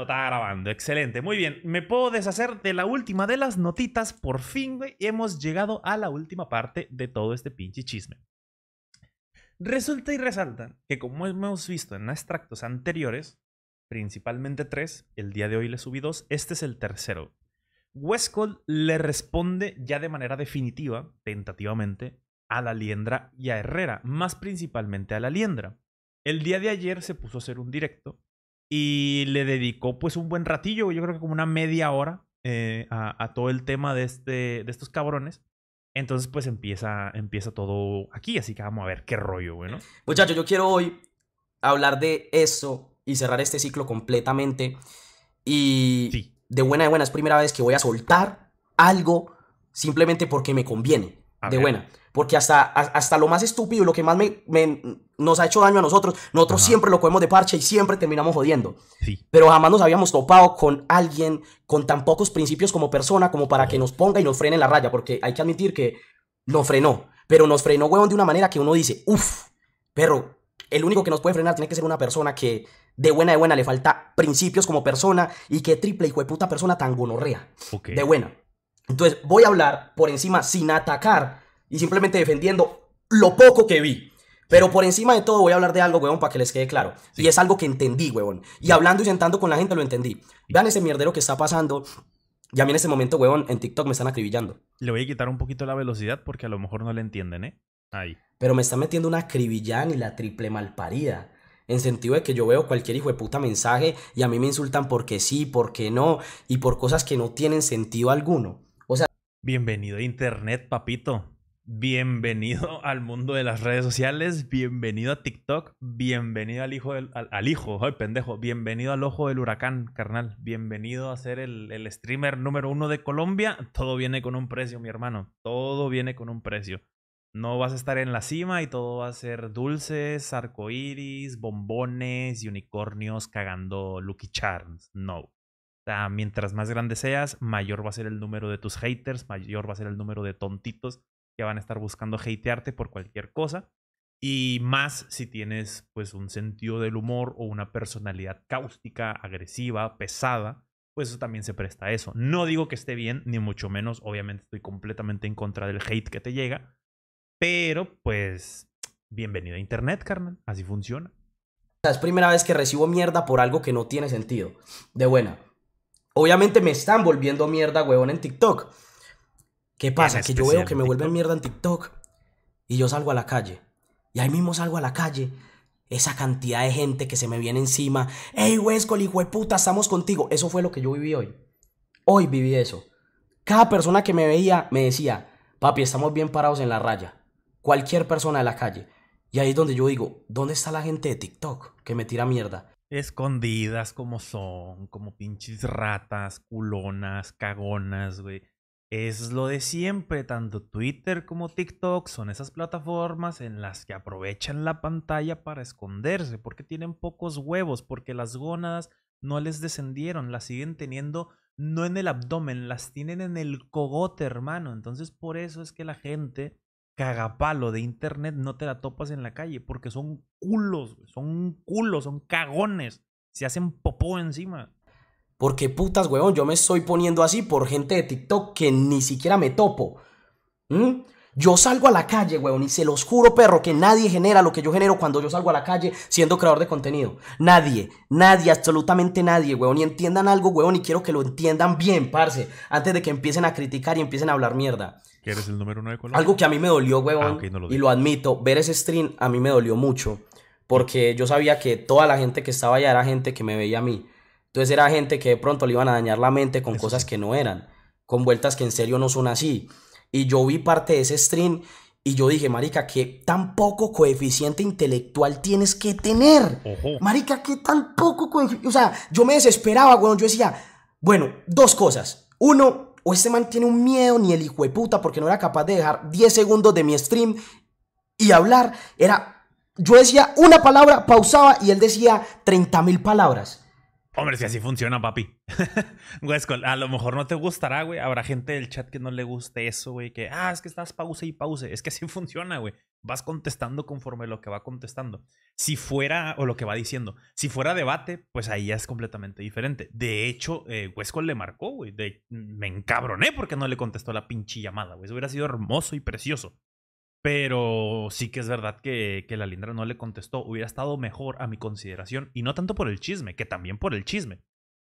está grabando. Excelente, muy bien. Me puedo deshacer de la última de las notitas. Por fin, hemos llegado a la última parte de todo este pinche chisme. Resulta y resalta que como hemos visto en extractos anteriores, principalmente tres, el día de hoy le subí dos, este es el tercero. Westcott le responde ya de manera definitiva, tentativamente, a la Liendra y a Herrera, más principalmente a la Liendra. El día de ayer se puso a hacer un directo y le dedicó pues un buen ratillo, yo creo que como una media hora eh, a, todo el tema de, este, de estos cabrones. Entonces pues empieza, empieza todo aquí, así que vamos a ver qué rollo, bueno. Muchachos, yo quiero hoy hablar de eso y cerrar este ciclo completamente. Y de buena de buena es primera vez que voy a soltar algo simplemente porque me conviene. de buena. Porque hasta, hasta lo más estúpido, Y lo que más me, nos ha hecho daño a nosotros, nosotros siempre lo comemos de parche y siempre terminamos jodiendo. Sí. Pero jamás nos habíamos topado con alguien con tan pocos principios como persona como para que nos ponga y nos frene en la raya, porque hay que admitir que nos frenó. Pero nos frenó, huevón, de una manera que uno dice, uff, pero el único que nos puede frenar tiene que ser una persona que de buena de buena le falta principios como persona y que triple hijo de puta persona tan gonorrea. De buena. Entonces voy a hablar por encima sin atacar y simplemente defendiendo lo poco que vi. Pero por encima de todo voy a hablar de algo, weón, para que les quede claro. Y es algo que entendí, weón. Y hablando y sentando con la gente lo entendí. Vean ese mierdero que está pasando. Y a mí en este momento, weón, en TikTok me están acribillando. Le voy a quitar un poquito la velocidad porque a lo mejor no le entienden, ¿eh? Ahí. Pero me están metiendo una acribillán y la triple malparida. En sentido de que yo veo cualquier hijo de puta mensaje y a mí me insultan porque sí, porque no y por cosas que no tienen sentido alguno. O sea. Bienvenido a Internet, papito. Bienvenido al mundo de las redes sociales, bienvenido a TikTok, bienvenido al hijo del, al, hijo, ay pendejo, bienvenido al ojo del huracán, carnal, bienvenido a ser el, el, streamer número uno de Colombia. Todo viene con un precio, mi hermano, todo viene con un precio. No vas a estar en la cima y todo va a ser dulces, arcoíris, bombones y unicornios cagando Lucky Charms. No. O mientras más grande seas, mayor va a ser el número de tus haters, mayor va a ser el número de tontitos que van a estar buscando hatearte por cualquier cosa. Y más si tienes pues un sentido del humor o una personalidad cáustica, agresiva, pesada, pues eso también se presta a eso. No digo que esté bien, ni mucho menos, obviamente estoy completamente en contra del hate que te llega, pero pues bienvenido a Internet, carnal, así funciona. Es primera vez que recibo mierda por algo que no tiene sentido. De buena. Obviamente me están volviendo mierda, huevón, en TikTok. ¿Qué pasa? Que yo veo que me vuelven mierda en TikTok y yo salgo a la calle. Y ahí mismo salgo a la calle. Esa cantidad de gente que se me viene encima. ¡Ey, huesco, hijo de puta, estamos contigo! Eso fue lo que yo viví hoy. Hoy viví eso. Cada persona que me veía me decía, papi, estamos bien parados en la raya. Cualquier persona de la calle. Y ahí es donde yo digo, ¿dónde está la gente de TikTok que me tira mierda? Escondidas como son, como pinches ratas, culonas, cagonas, güey es lo de siempre, tanto Twitter como TikTok son esas plataformas en las que aprovechan la pantalla para esconderse, porque tienen pocos huevos, porque las gónadas no les descendieron, las siguen teniendo no en el abdomen, las tienen en el cogote, hermano. Entonces por eso es que la gente cagapalo de internet no te la topas en la calle, porque son culos, son culos, son cagones, se hacen popó encima. Porque putas, weón, yo me estoy poniendo así por gente de TikTok que ni siquiera me topo. Yo salgo a la calle, weón, y se los juro, perro, que nadie genera lo que yo genero cuando yo salgo a la calle siendo creador de contenido. Nadie, nadie, absolutamente nadie, weón. Y entiendan algo, weón, y quiero que lo entiendan bien, parce, antes de que empiecen a criticar y empiecen a hablar mierda. ¿Quieres el número de Algo que a mí me dolió, weón, ah, y lo admito, ver ese stream a mí me dolió mucho, porque yo sabía que toda la gente que estaba allá era gente que me veía a mí. Entonces era gente que de pronto le iban a dañar la mente con cosas que no eran, con vueltas que en serio no son así. Y yo vi parte de ese stream y yo dije, marica, qué tan poco coeficiente intelectual tienes que tener. Marica, qué tan poco coeficiente. O sea, yo me desesperaba, bueno Yo decía, bueno, dos cosas. Uno, o este man tiene un miedo ni el hijo de puta porque no era capaz de dejar 10 segundos de mi stream y hablar. Era, yo decía una palabra, pausaba y él decía 30 mil palabras. Hombre, si así funciona, papi. Huesco, a lo mejor no te gustará, güey. Habrá gente del chat que no le guste eso, güey. Que, ah, es que estás pausa y pausa. Es que así funciona, güey. Vas contestando conforme lo que va contestando. Si fuera, o lo que va diciendo. Si fuera debate, pues ahí ya es completamente diferente. De hecho, eh, le marcó, güey. me encabroné porque no le contestó la pinche llamada, güey. Eso hubiera sido hermoso y precioso. Pero sí que es verdad que, la Lindra no le contestó. Hubiera estado mejor a mi consideración. Y no tanto por el chisme, que también por el chisme.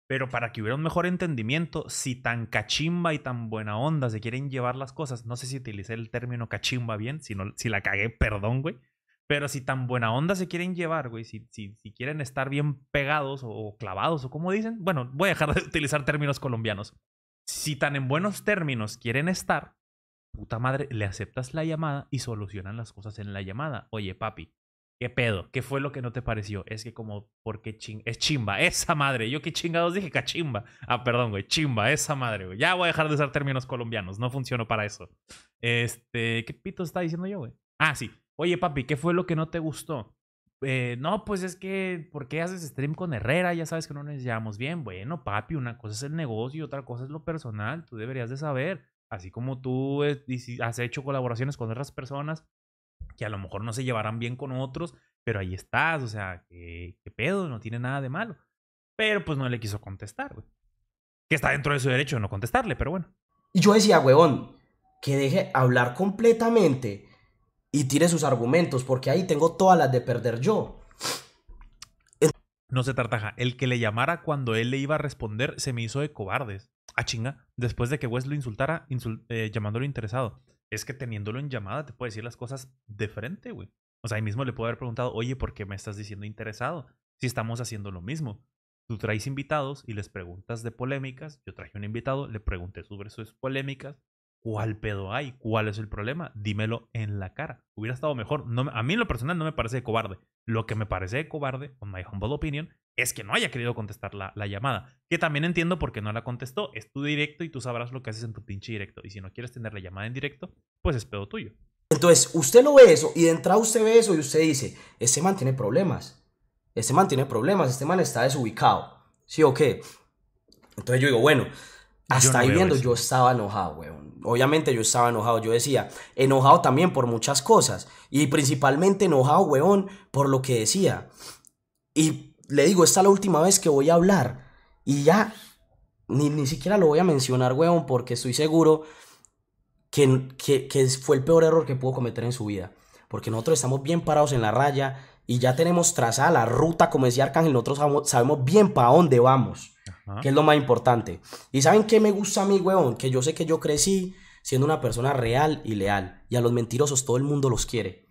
Pero para que hubiera un mejor entendimiento, si tan cachimba y tan buena onda se quieren llevar las cosas, no sé si utilicé el término cachimba bien, si, si la cagué, perdón, güey. Pero si tan buena onda se quieren llevar, güey, si, quieren estar bien pegados o, o clavados o como dicen, bueno, voy a dejar de utilizar términos colombianos. Si tan en buenos términos quieren estar, puta madre, le aceptas la llamada y solucionan las cosas en la llamada. Oye, papi, ¿Qué pedo? ¿Qué fue lo que no te pareció? Es que como, porque ching es chimba, esa madre. Yo qué chingados dije cachimba. Ah, perdón, güey, chimba, esa madre, güey. Ya voy a dejar de usar términos colombianos, no funciono para eso. Este, ¿qué pito está diciendo yo, güey? Ah, sí. Oye, papi, ¿qué fue lo que no te gustó? Eh, no, pues es que, ¿por qué haces stream con Herrera? Ya sabes que no nos llevamos bien. Bueno, papi, una cosa es el negocio y otra cosa es lo personal. Tú deberías de saber. Así como tú has hecho colaboraciones con otras personas que a lo mejor no se llevarán bien con otros, pero ahí estás, o sea, qué, pedo, no tiene nada de malo. Pero pues no le quiso contestar, Que está dentro de su derecho de no contestarle, pero bueno. Y yo decía, huevón, que deje hablar completamente y tire sus argumentos, porque ahí tengo todas las de perder yo. No se tartaja. El que le llamara cuando él le iba a responder se me hizo de cobardes ah, chinga, después de que Wes lo insultara, eh, llamándolo interesado. Es que teniéndolo en llamada te puede decir las cosas de frente, güey. O sea, ahí mismo le puede haber preguntado, oye, ¿por qué me estás diciendo interesado? Si estamos haciendo lo mismo. Tú traes invitados y les preguntas de polémicas. Yo traje un invitado, le pregunté sobre sus polémicas. ¿Cuál pedo hay? ¿Cuál es el problema? Dímelo en la cara. Hubiera estado mejor. a mí en lo personal no me parece cobarde. Lo que me parece cobarde, con my humble opinion, es que no haya querido contestar la, llamada. Que también entiendo porque no la contestó. Es tu directo y tú sabrás lo que haces en tu pinche directo. Y si no quieres tener la llamada en directo, pues es pedo tuyo. Entonces, usted lo ve eso y de entrada usted ve eso y usted dice, este man tiene problemas. Este man tiene problemas, este man está desubicado. ¿Sí o qué? Entonces yo digo, bueno, hasta ahí viendo yo estaba enojado, weón. Obviamente yo estaba enojado, yo decía, enojado también por muchas cosas. Y principalmente enojado, weón, por lo que decía. Y le digo, esta es la última vez que voy a hablar. Y ya, ni, siquiera lo voy a mencionar, weón, porque estoy seguro que, que, fue el peor error que pudo cometer en su vida. Porque nosotros estamos bien parados en la raya y ya tenemos trazada la ruta, como decía Arcángel, nosotros sabemos bien para dónde vamos, que es lo más importante. Y saben qué me gusta a mí, weón, que yo sé que yo crecí siendo una persona real y leal. Y a los mentirosos todo el mundo los quiere.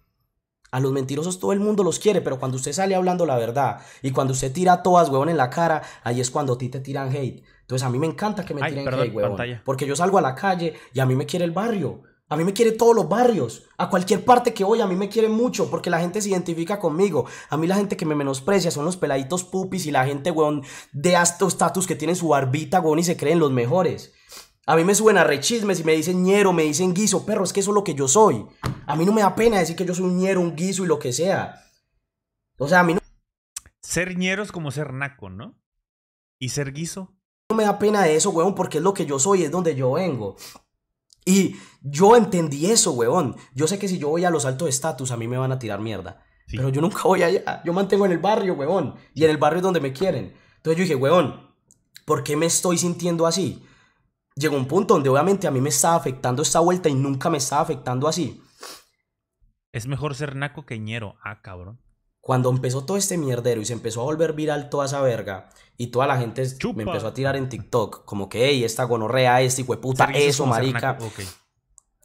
A los mentirosos todo el mundo los quiere, pero cuando usted sale hablando la verdad y cuando usted tira todas, huevón, en la cara, ahí es cuando a ti te tiran hate. Entonces a mí me encanta que me tiren hate, huevón. Porque yo salgo a la calle y a mí me quiere el barrio. A mí me quiere todos los barrios. A cualquier parte que voy, a mí me quiere mucho porque la gente se identifica conmigo. A mí la gente que me menosprecia son los peladitos pupis y la gente, huevón, de estos estatus que tienen su barbita, huevón, y se creen los mejores. A mí me suben a rechismes y me dicen ñero, me dicen guiso, perro, es que eso es lo que yo soy. A mí no me da pena decir que yo soy un ñero, un guiso y lo que sea. O sea, a mí no. Ser ñero es como ser naco, ¿no? Y ser guiso. No me da pena de eso, weón, porque es lo que yo soy, es donde yo vengo. Y yo entendí eso, weón. Yo sé que si yo voy a los altos estatus, a mí me van a tirar mierda. Pero yo nunca voy allá. Yo mantengo en el barrio, weón. Y en el barrio es donde me quieren. Entonces yo dije, weón, ¿por qué me estoy sintiendo así? llegó un punto donde obviamente a mí me estaba afectando esta vuelta y nunca me estaba afectando así. Es mejor ser naco que ñero. Ah, cabrón. Cuando empezó todo este mierdero y se empezó a volver viral toda esa verga y toda la gente me empezó a tirar en TikTok como que, hey, esta gonorrea, este hijo puta, eso, marica.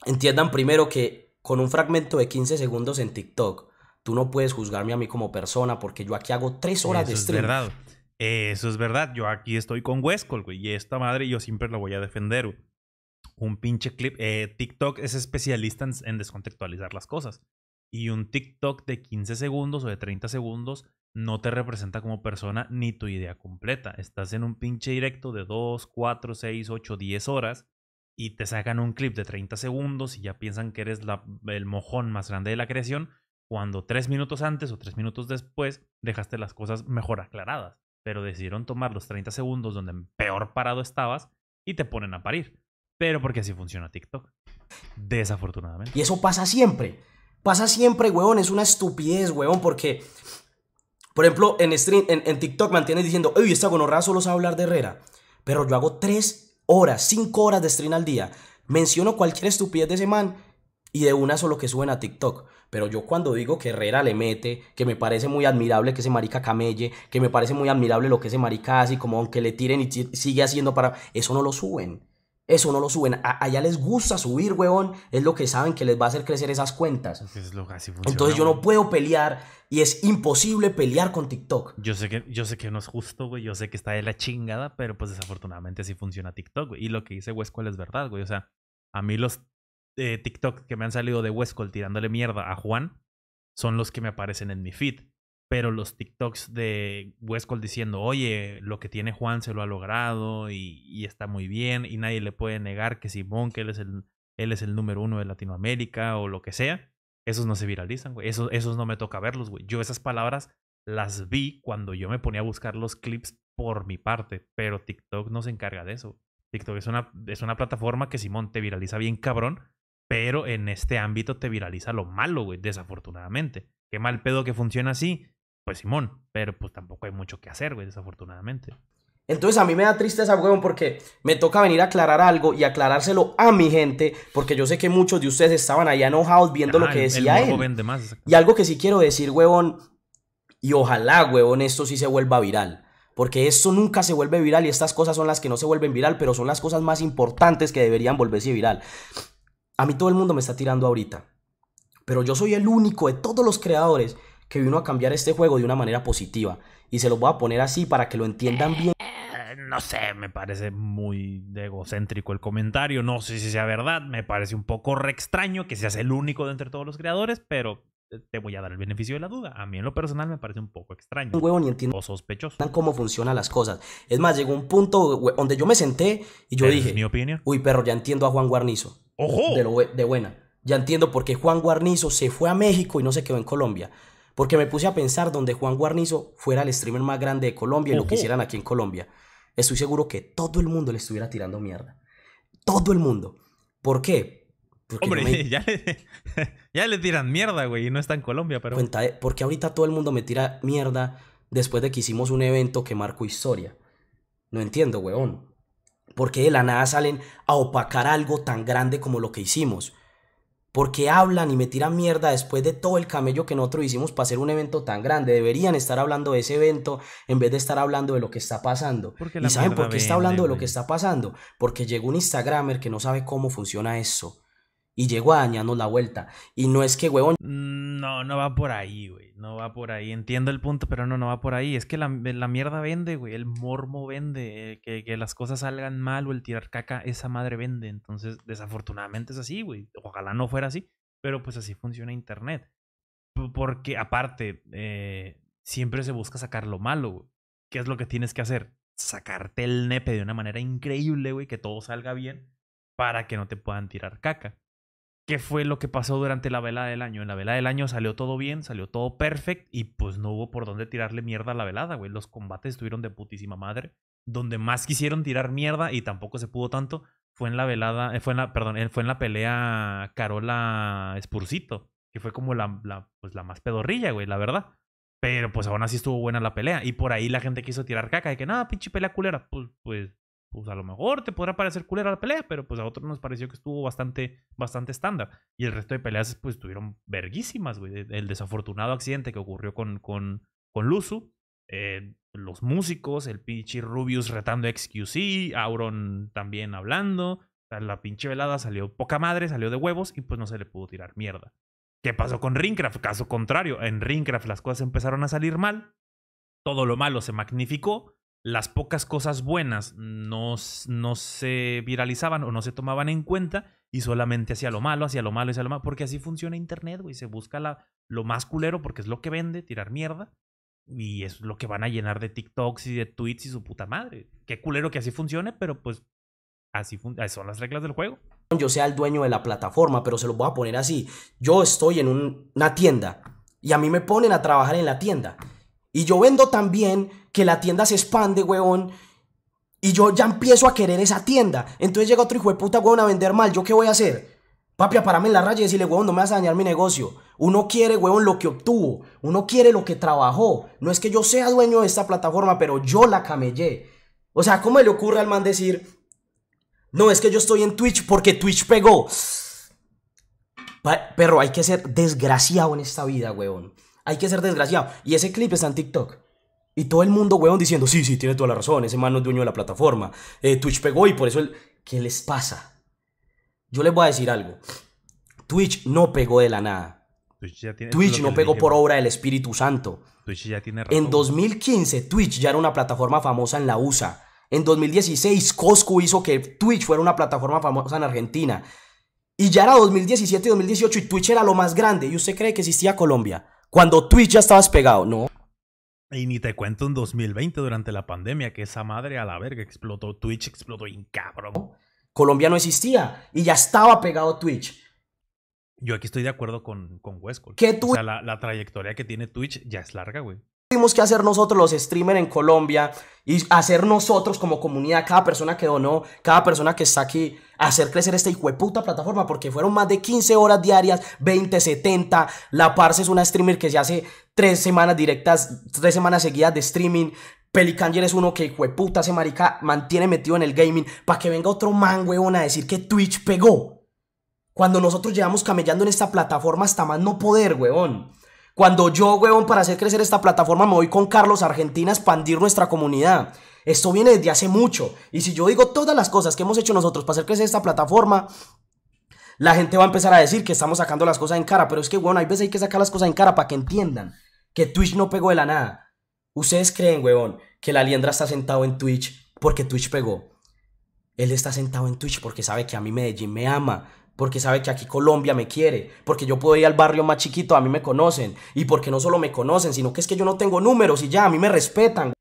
Entiendan primero que con un fragmento de 15 segundos en TikTok, tú no puedes juzgarme a mí como persona porque yo aquí hago 3 horas de stream eso es verdad. Yo aquí estoy con Wescol, güey. Y esta madre yo siempre la voy a defender, Un pinche clip. Eh, TikTok es especialista en, descontextualizar las cosas. Y un TikTok de 15 segundos o de 30 segundos no te representa como persona ni tu idea completa. Estás en un pinche directo de 2, 4, 6, 8, 10 horas y te sacan un clip de 30 segundos y ya piensan que eres el mojón más grande de la creación cuando 3 minutos antes o 3 minutos después dejaste las cosas mejor aclaradas pero decidieron tomar los 30 segundos donde peor parado estabas y te ponen a parir. Pero porque así funciona TikTok. Desafortunadamente. Y eso pasa siempre. Pasa siempre, huevón. Es una estupidez, huevón, porque, por ejemplo, en, stream, en, TikTok mantienes diciendo, uy, esta gonorra solo sabe hablar de Herrera. Pero yo hago 3 horas, 5 horas de stream al día. Menciono cualquier estupidez de ese man y de una solo que suben a TikTok. Pero yo cuando digo que Herrera le mete, que me parece muy admirable que ese marica camelle, que me parece muy admirable lo que ese marica hace, como aunque le tiren y sigue haciendo para... Eso no lo suben. Eso no lo suben. allá les gusta subir, weón. Es lo que saben que les va a hacer crecer esas cuentas. Entonces yo no puedo pelear y es imposible pelear con TikTok. Yo sé que, yo sé que no es justo, güey. Yo sé que está de la chingada, pero pues desafortunadamente así funciona TikTok, güey. Y lo que dice Huesco es verdad, güey. O sea, a mí los de TikTok que me han salido de Westcol tirándole mierda a Juan son los que me aparecen en mi feed. Pero los TikToks de Westcol diciendo, oye, lo que tiene Juan se lo ha logrado y, está muy bien y nadie le puede negar que Simón, que él es el, es el número uno de Latinoamérica o lo que sea, esos no se viralizan, güey. Esos, no me toca verlos, güey. Yo esas palabras las vi cuando yo me ponía a buscar los clips por mi parte, pero TikTok no se encarga de eso. TikTok es una, es una plataforma que Simón te viraliza bien cabrón, pero en este ámbito te viraliza lo malo, güey, desafortunadamente. Qué mal pedo que funciona así, pues Simón, pero pues tampoco hay mucho que hacer, güey, desafortunadamente. Entonces a mí me da tristeza, huevón porque me toca venir a aclarar algo y aclarárselo a mi gente, porque yo sé que muchos de ustedes estaban allá enojados viendo lo que decía él. y algo que sí quiero decir, huevón y ojalá, huevón esto sí se vuelva viral. Porque esto nunca se vuelve viral y estas cosas son las que no se vuelven viral, pero son las cosas más importantes que deberían volverse viral. A mí todo el mundo me está tirando ahorita. Pero yo soy el único de todos los creadores que vino a cambiar este juego de una manera positiva. Y se lo voy a poner así para que lo entiendan bien. Eh, no sé, me parece muy egocéntrico el comentario. No sé si sea verdad. Me parece un poco re extraño que seas el único de entre todos los creadores, pero te voy a dar el beneficio de la duda. A mí en lo personal me parece un poco extraño. Un huevo ni entiendo. O sospechoso. Cómo funcionan las cosas. Es más, llegó un punto donde yo me senté y yo dije... mi opinión. Uy, perro, ya entiendo a Juan Guarnizo. ¡Ojo! De, buena. Ya entiendo por qué Juan Guarnizo se fue a México y no se quedó en Colombia. Porque me puse a pensar donde Juan Guarnizo fuera el streamer más grande de Colombia y lo que hicieran aquí en Colombia. Estoy seguro que todo el mundo le estuviera tirando mierda. Todo el mundo. ¿Por qué? Hombre, ya, le, tiran mierda, güey, y no está en Colombia, pero... Cuenta, eh, porque ahorita todo el mundo me tira mierda después de que hicimos un evento que marcó historia. No entiendo, weón. ¿Por qué de la nada salen a opacar algo tan grande como lo que hicimos? ¿Por qué hablan y me tiran mierda después de todo el camello que nosotros hicimos para hacer un evento tan grande? Deberían estar hablando de ese evento en vez de estar hablando de lo que está pasando. ¿Y saben por qué está hablando de lo que está pasando? Porque llegó un Instagramer que no sabe cómo funciona eso y llegó a dañarnos la vuelta. Y no es que, huevón. Mm, no, no va por ahí, güey. No va por ahí. Entiendo el punto, pero no, no va por ahí. Es que la, mierda vende, güey. El mormo vende. Eh, que, las cosas salgan mal o el tirar caca, esa madre vende. Entonces, desafortunadamente es así, güey. Ojalá no fuera así, pero pues así funciona Internet. Porque aparte, eh, siempre se busca sacar lo malo, güey. ¿Qué es lo que tienes que hacer? Sacarte el nepe de una manera increíble, güey, que todo salga bien para que no te puedan tirar caca qué fue lo que pasó durante la velada del año. En la velada del año salió todo bien, salió todo perfecto y pues no hubo por dónde tirarle mierda a la velada, güey. Los combates estuvieron de putísima madre. Donde más quisieron tirar mierda y tampoco se pudo tanto fue en la velada, eh, fue en la, perdón, eh, fue en la pelea Carola Spurcito, que fue como la, pues la más pedorrilla, güey, la verdad. Pero pues aún así estuvo buena la pelea. Y por ahí la gente quiso tirar caca de que, nada, pinche pelea culera. Pues, pues pues a lo mejor te podrá parecer culera la pelea, pero pues a otros nos pareció que estuvo bastante, bastante estándar. Y el resto de peleas, pues estuvieron verguísimas, güey. El desafortunado accidente que ocurrió con, con, Luzu, eh, los músicos, el pinche Rubius retando XQC, Auron también hablando. La pinche velada salió poca madre, salió de huevos y pues no se le pudo tirar mierda. ¿Qué pasó con Ringcraft? Caso contrario, en Ringcraft las cosas empezaron a salir mal, todo lo malo se magnificó las pocas cosas buenas no, no se viralizaban o no se tomaban en cuenta y solamente hacía lo malo, hacía lo malo, hacía lo malo, porque así funciona Internet, güey, se busca la, lo más culero porque es lo que vende, tirar mierda. Y es lo que van a llenar de TikToks y de tweets y su puta madre. Qué culero que así funcione, pero pues así ah, son las reglas del juego. Yo sea el dueño de la plataforma, pero se lo voy a poner así. Yo estoy en una tienda y a mí me ponen a trabajar en la tienda. Y yo vendo también que la tienda se expande, weón. Y yo ya empiezo a querer esa tienda. Entonces llega otro hijo de puta, huevón a vender mal. ¿Yo qué voy a hacer? Papi, apárame en la raya y decirle, weón, no me vas a dañar mi negocio. Uno quiere, huevón, lo que obtuvo. Uno quiere lo que trabajó. No es que yo sea dueño de esta plataforma, pero yo la camellé. O sea, ¿cómo le ocurre al man decir, no, es que yo estoy en Twitch porque Twitch pegó? Pero hay que ser desgraciado en esta vida, weón. Hay que ser desgraciado. Y ese clip está en TikTok. Y todo el mundo, weón, diciendo, sí, sí, tiene toda la razón, ese man no es dueño de la plataforma. Eh, Twitch pegó y por eso... El... ¿Qué les pasa? Yo les voy a decir algo. Twitch no pegó de la nada. Twitch, no pegó por obra del Espíritu Santo. Twitch ya tiene En 2015 Twitch ya era una plataforma famosa en la USA. En 2016 Costco hizo que Twitch fuera una plataforma famosa en Argentina. Y ya era 2017 y 2018 y Twitch era lo más grande. ¿Y usted cree que existía Colombia? Cuando Twitch ya estabas pegado, ¿no? Y ni te cuento en 2020, durante la pandemia, que esa madre a la verga explotó. Twitch explotó y cabrón. Colombia no existía y ya estaba pegado Twitch. Yo aquí estoy de acuerdo con, con Que ¿Qué O sea, la, la trayectoria que tiene Twitch ya es larga, güey tuvimos que hacer nosotros los streamers en Colombia y hacer nosotros como comunidad, cada persona que donó, cada persona que está aquí, hacer crecer esta puta plataforma porque fueron más de 15 horas diarias, 20, 70. La Parce es una streamer que se hace tres semanas directas, tres semanas seguidas de streaming. Pelicanger es uno que, puta, se marica mantiene metido en el gaming para que venga otro man, huevón, a decir que Twitch pegó. Cuando nosotros llevamos camellando en esta plataforma hasta más no poder, huevón. Cuando yo, huevón, para hacer crecer esta plataforma me voy con Carlos Argentina a expandir nuestra comunidad. Esto viene desde hace mucho. Y si yo digo todas las cosas que hemos hecho nosotros para hacer crecer esta plataforma, la gente va a empezar a decir que estamos sacando las cosas en cara. Pero es que, huevón, hay veces hay que sacar las cosas en cara para que entiendan que Twitch no pegó de la nada. Ustedes creen, huevón, que la liendra está sentado en Twitch porque Twitch pegó. Él está sentado en Twitch porque sabe que a mí Medellín me ama, porque sabe que aquí Colombia me quiere, porque yo puedo ir al barrio más chiquito, a mí me conocen, y porque no solo me conocen, sino que es que yo no tengo números y ya, a mí me respetan.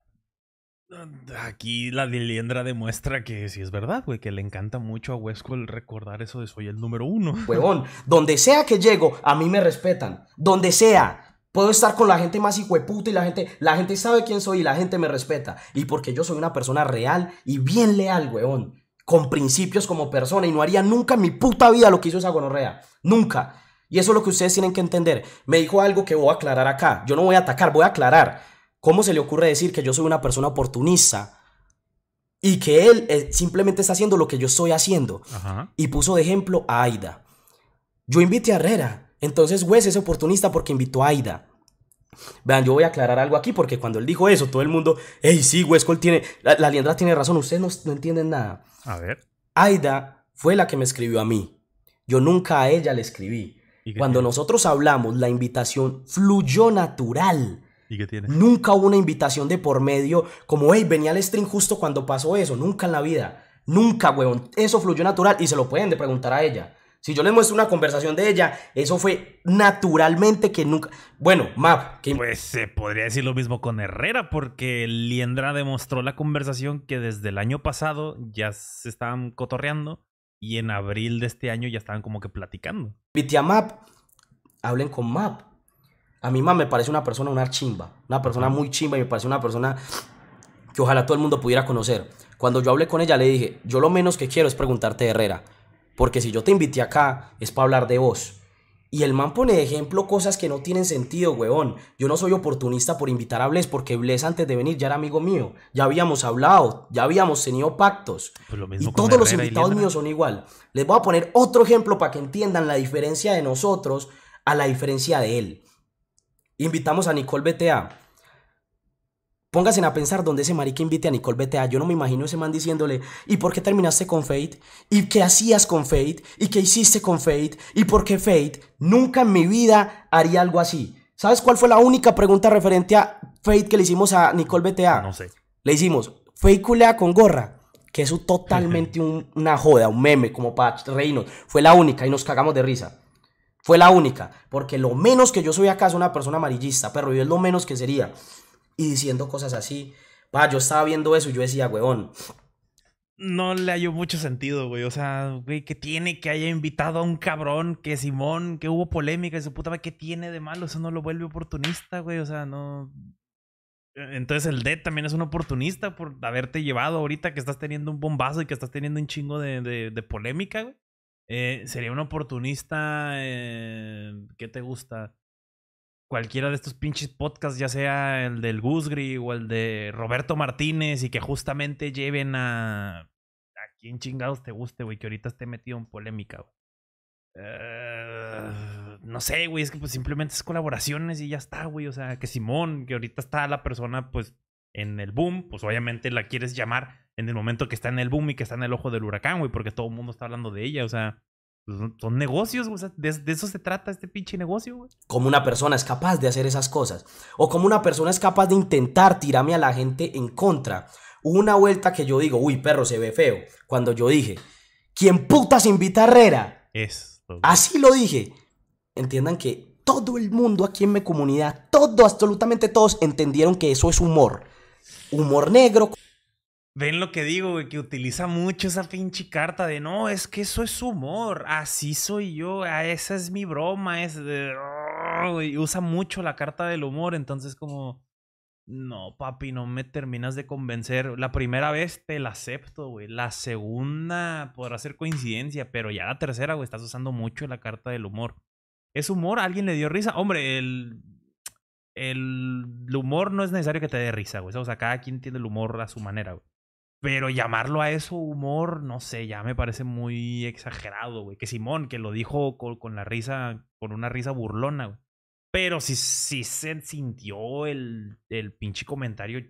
Aquí la Liliendra demuestra que sí es verdad, güey, que le encanta mucho a Huesco el recordar eso de soy el número uno. Huevón, donde sea que llego, a mí me respetan, donde sea. Puedo estar con la gente más hijueputa y la gente, la gente sabe quién soy y la gente me respeta. Y porque yo soy una persona real y bien leal, huevón con principios como persona y no haría nunca en mi puta vida lo que hizo esa gonorrea. Nunca. Y eso es lo que ustedes tienen que entender. Me dijo algo que voy a aclarar acá. Yo no voy a atacar, voy a aclarar. ¿Cómo se le ocurre decir que yo soy una persona oportunista? Y que él eh, simplemente está haciendo lo que yo estoy haciendo. Y puso de ejemplo a Aida. Yo invité a Herrera. Entonces Wes es oportunista porque invitó a Aida. Vean, yo voy a aclarar algo aquí porque cuando él dijo eso, todo el mundo, hey, sí, Wes tiene, la, liandra tiene razón, ustedes no entienden nada. A ver. Aida fue la que me escribió a mí. Yo nunca a ella le escribí. Cuando nosotros hablamos, la invitación fluyó natural. Nunca hubo una invitación de por medio como, hey, venía al stream justo cuando pasó eso. Nunca en la vida. Nunca, huevón. Eso fluyó natural y se lo pueden de preguntar a ella. Si yo les muestro una conversación de ella, eso fue naturalmente que nunca. Bueno, Map. Que... Pues se podría decir lo mismo con Herrera, porque Liendra demostró la conversación que desde el año pasado ya se estaban cotorreando y en abril de este año ya estaban como que platicando. pitia Map, hablen con Map. A mí Map me parece una persona, una chimba, una persona muy chimba y me parece una persona que ojalá todo el mundo pudiera conocer. Cuando yo hablé con ella le dije, yo lo menos que quiero es preguntarte Herrera porque si yo te invité acá es para hablar de vos. Y el man pone de ejemplo cosas que no tienen sentido, weón. Yo no soy oportunista por invitar a Bless, porque Bless antes de venir ya era amigo mío. Ya habíamos hablado, ya habíamos tenido pactos. Pues lo y todos los invitados míos son igual. Les voy a poner otro ejemplo para que entiendan la diferencia de nosotros a la diferencia de él. Invitamos a Nicole BTA. Pónganse a pensar dónde ese marica invite a Nicole BTA. Yo no me imagino ese man diciéndole, ¿y por qué terminaste con Fate? ¿Y qué hacías con Fate? ¿Y qué hiciste con Fate? ¿Y por qué Fate? Nunca en mi vida haría algo así. ¿Sabes cuál fue la única pregunta referente a Fate que le hicimos a Nicole BTA? No sé. Le hicimos, ¿Fate culea con gorra? Que eso totalmente una joda, un meme, como para reírnos. Fue la única y nos cagamos de risa. Fue la única, porque lo menos que yo soy acá es una persona amarillista, pero yo es lo menos que sería y diciendo cosas así. Va, yo estaba viendo eso y yo decía, huevón. No le halló mucho sentido, güey. O sea, güey, ¿qué tiene que haya invitado a un cabrón que Simón, que hubo polémica y su puta ¿qué tiene de malo? Eso no lo vuelve oportunista, güey. O sea, no. Entonces el D también es un oportunista por haberte llevado ahorita que estás teniendo un bombazo y que estás teniendo un chingo de, polémica, güey. Eh, sería un oportunista. Eh, ¿Qué te gusta? cualquiera de estos pinches podcasts, ya sea el del Gusgri o el de Roberto Martínez, y que justamente lleven a. a quién chingados te guste, güey, que ahorita esté metido en polémica, güey. Eh, no sé, güey, es que pues simplemente es colaboraciones y ya está, güey. O sea, que Simón, que ahorita está la persona, pues, en el boom, pues obviamente la quieres llamar en el momento que está en el boom y que está en el ojo del huracán, güey, porque todo el mundo está hablando de ella, o sea. Pues, son negocios, o de, eso se trata este pinche negocio, güey. Como una persona es capaz de hacer esas cosas. O como una persona es capaz de intentar tirarme a la gente en contra. una vuelta que yo digo, uy, perro, se ve feo. Cuando yo dije, ¿quién putas invita a Herrera? Esto. Así lo dije. Entiendan que todo el mundo aquí en mi comunidad, todo, absolutamente todos, entendieron que eso es humor. Humor negro, Ven lo que digo, güey, que utiliza mucho esa pinche carta de no, es que eso es humor, así soy yo, ah, esa es mi broma, es de. Oh", usa mucho la carta del humor, entonces, como. No, papi, no me terminas de convencer. La primera vez te la acepto, güey. La segunda podrá ser coincidencia, pero ya la tercera, güey, estás usando mucho la carta del humor. ¿Es humor? ¿Alguien le dio risa? Hombre, el, el humor no es necesario que te dé risa, güey. O sea, cada quien tiene el humor a su manera, güey. Pero llamarlo a eso humor, no sé, ya me parece muy exagerado, güey. Que Simón, que lo dijo con, la risa, con una risa burlona, Pero sí, sí se sintió el, el pinche comentario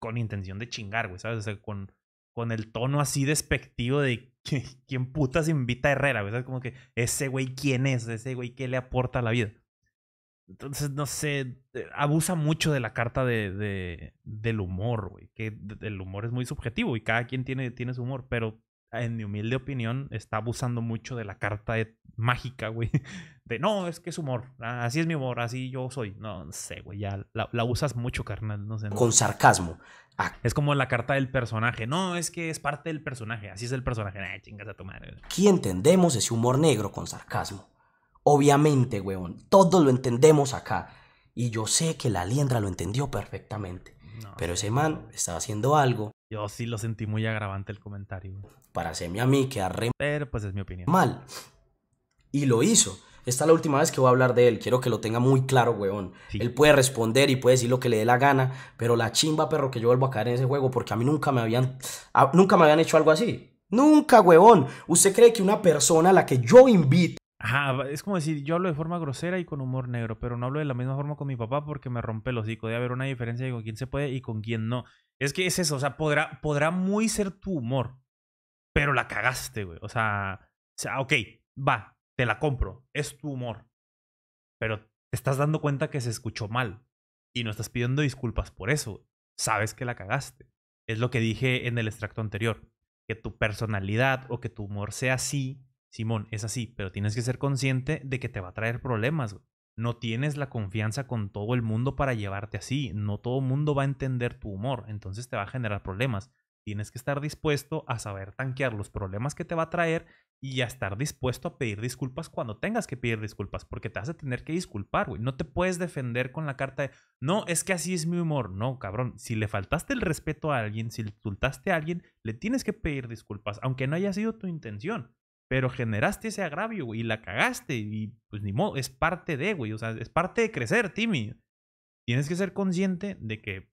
con intención de chingar, güey, ¿sabes? O con, con el tono así despectivo de quién putas invita a Herrera, ¿sabes? Como que ese güey quién es, ese güey qué le aporta a la vida. Entonces, no sé, eh, abusa mucho de la carta de, del humor, güey. Que el humor es muy subjetivo y cada quien tiene, tiene su humor, pero en mi humilde opinión, está abusando mucho de la carta mágica, güey. De no, es que es humor. Ah, así es mi humor, así yo soy. No, sé, güey. Ya la, usas mucho, carnal. No sé. Con sarcasmo. Ah. Es como la carta del personaje. No, es que es parte del personaje. Así es el personaje. Ay, ah, chingas a tu madre. Aquí entendemos ese humor negro con sarcasmo. Obviamente, weón. Todos lo entendemos acá. Y yo sé que la liendra lo entendió perfectamente. pero ese man estaba haciendo algo. Yo sí lo sentí muy agravante el comentario. Para hacerme a mí que re... Pero pues es mi opinión. Mal. Y lo hizo. Esta es la última vez que voy a hablar de él. Quiero que lo tenga muy claro, weón. Él puede responder y puede decir lo que le dé la gana, pero la chimba, perro, que yo vuelvo a caer en ese juego porque a mí nunca me habían, nunca me habían hecho algo así. Nunca, weón. ¿Usted cree que una persona a la que yo invito Ajá, es como decir, yo hablo de forma grosera y con humor negro, pero no hablo de la misma forma con mi papá porque me rompe el hocico. de haber una diferencia de con quién se puede y con quién no. Es que es eso, o sea, podrá, podrá muy ser tu humor, pero la cagaste, güey. O sea, o sea, ok, va, te la compro, es tu humor. Pero te estás dando cuenta que se escuchó mal y no estás pidiendo disculpas por eso. Sabes que la cagaste. Es lo que dije en el extracto anterior, que tu personalidad o que tu humor sea así Simón, es así, pero tienes que ser consciente de que te va a traer problemas. No tienes la confianza con todo el mundo para llevarte así. No todo el mundo va a entender tu humor, entonces te va a generar problemas. Tienes que estar dispuesto a saber tanquear los problemas que te va a traer y a estar dispuesto a pedir disculpas cuando tengas que pedir disculpas, porque te vas a tener que disculpar, güey. No te puedes defender con la carta de, no, es que así es mi humor. No, cabrón, si le faltaste el respeto a alguien, si insultaste a alguien, le tienes que pedir disculpas, aunque no haya sido tu intención. Pero generaste ese agravio, y la cagaste. Y pues ni modo, es parte de, güey. O sea, es parte de crecer, Timmy. Tienes que ser consciente de que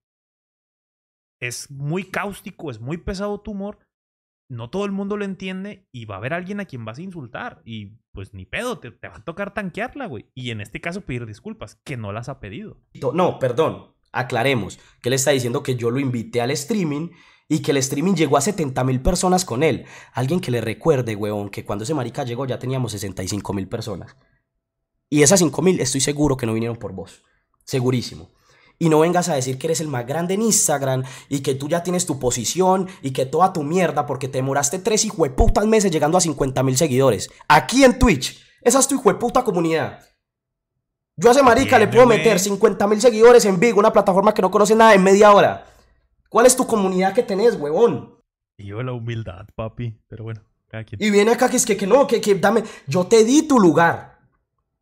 es muy cáustico, es muy pesado tu humor. No todo el mundo lo entiende y va a haber alguien a quien vas a insultar. Y pues ni pedo, te, va a tocar tanquearla, güey. Y en este caso pedir disculpas, que no las ha pedido. No, perdón, aclaremos, que le está diciendo que yo lo invité al streaming y que el streaming llegó a 70 mil personas con él. Alguien que le recuerde, weón, que cuando ese marica llegó ya teníamos 65 mil personas. Y esas 5 mil estoy seguro que no vinieron por vos. Segurísimo. Y no vengas a decir que eres el más grande en Instagram y que tú ya tienes tu posición y que toda tu mierda porque te demoraste tres putas meses llegando a 50 mil seguidores. Aquí en Twitch. Esa es tu puta comunidad. Yo a ese marica le puedo meter 50 mil seguidores en Vigo, una plataforma que no conoce nada, en media hora. ¿Cuál es tu comunidad que tenés, huevón? Y yo la humildad, papi, pero bueno, Y viene acá que es que, no, que, dame, yo te di tu lugar.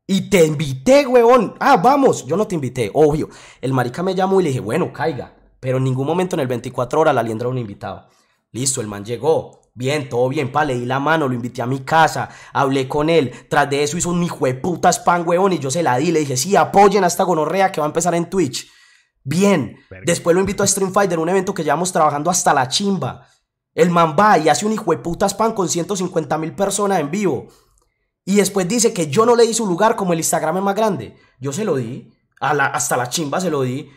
Y te invité, huevón. Ah, vamos, yo no te invité, obvio. El marica me llamó y le dije, bueno, caiga. Pero en ningún momento en el 24 horas la liendra un invitaba. Listo, el man llegó. Bien, todo bien, pa, le di la mano, lo invité a mi casa, hablé con él, tras de eso hizo un hijo de spam, huevón, y yo se la di, le dije, sí, apoyen a esta gonorrea que va a empezar en Twitch. Bien. Después lo invito a Stream Fighter, un evento que llevamos trabajando hasta la chimba. El man va y hace un hijo de putas spam con 150 mil personas en vivo. Y después dice que yo no le di su lugar como el Instagram es más grande. Yo se lo di. hasta la chimba se lo di.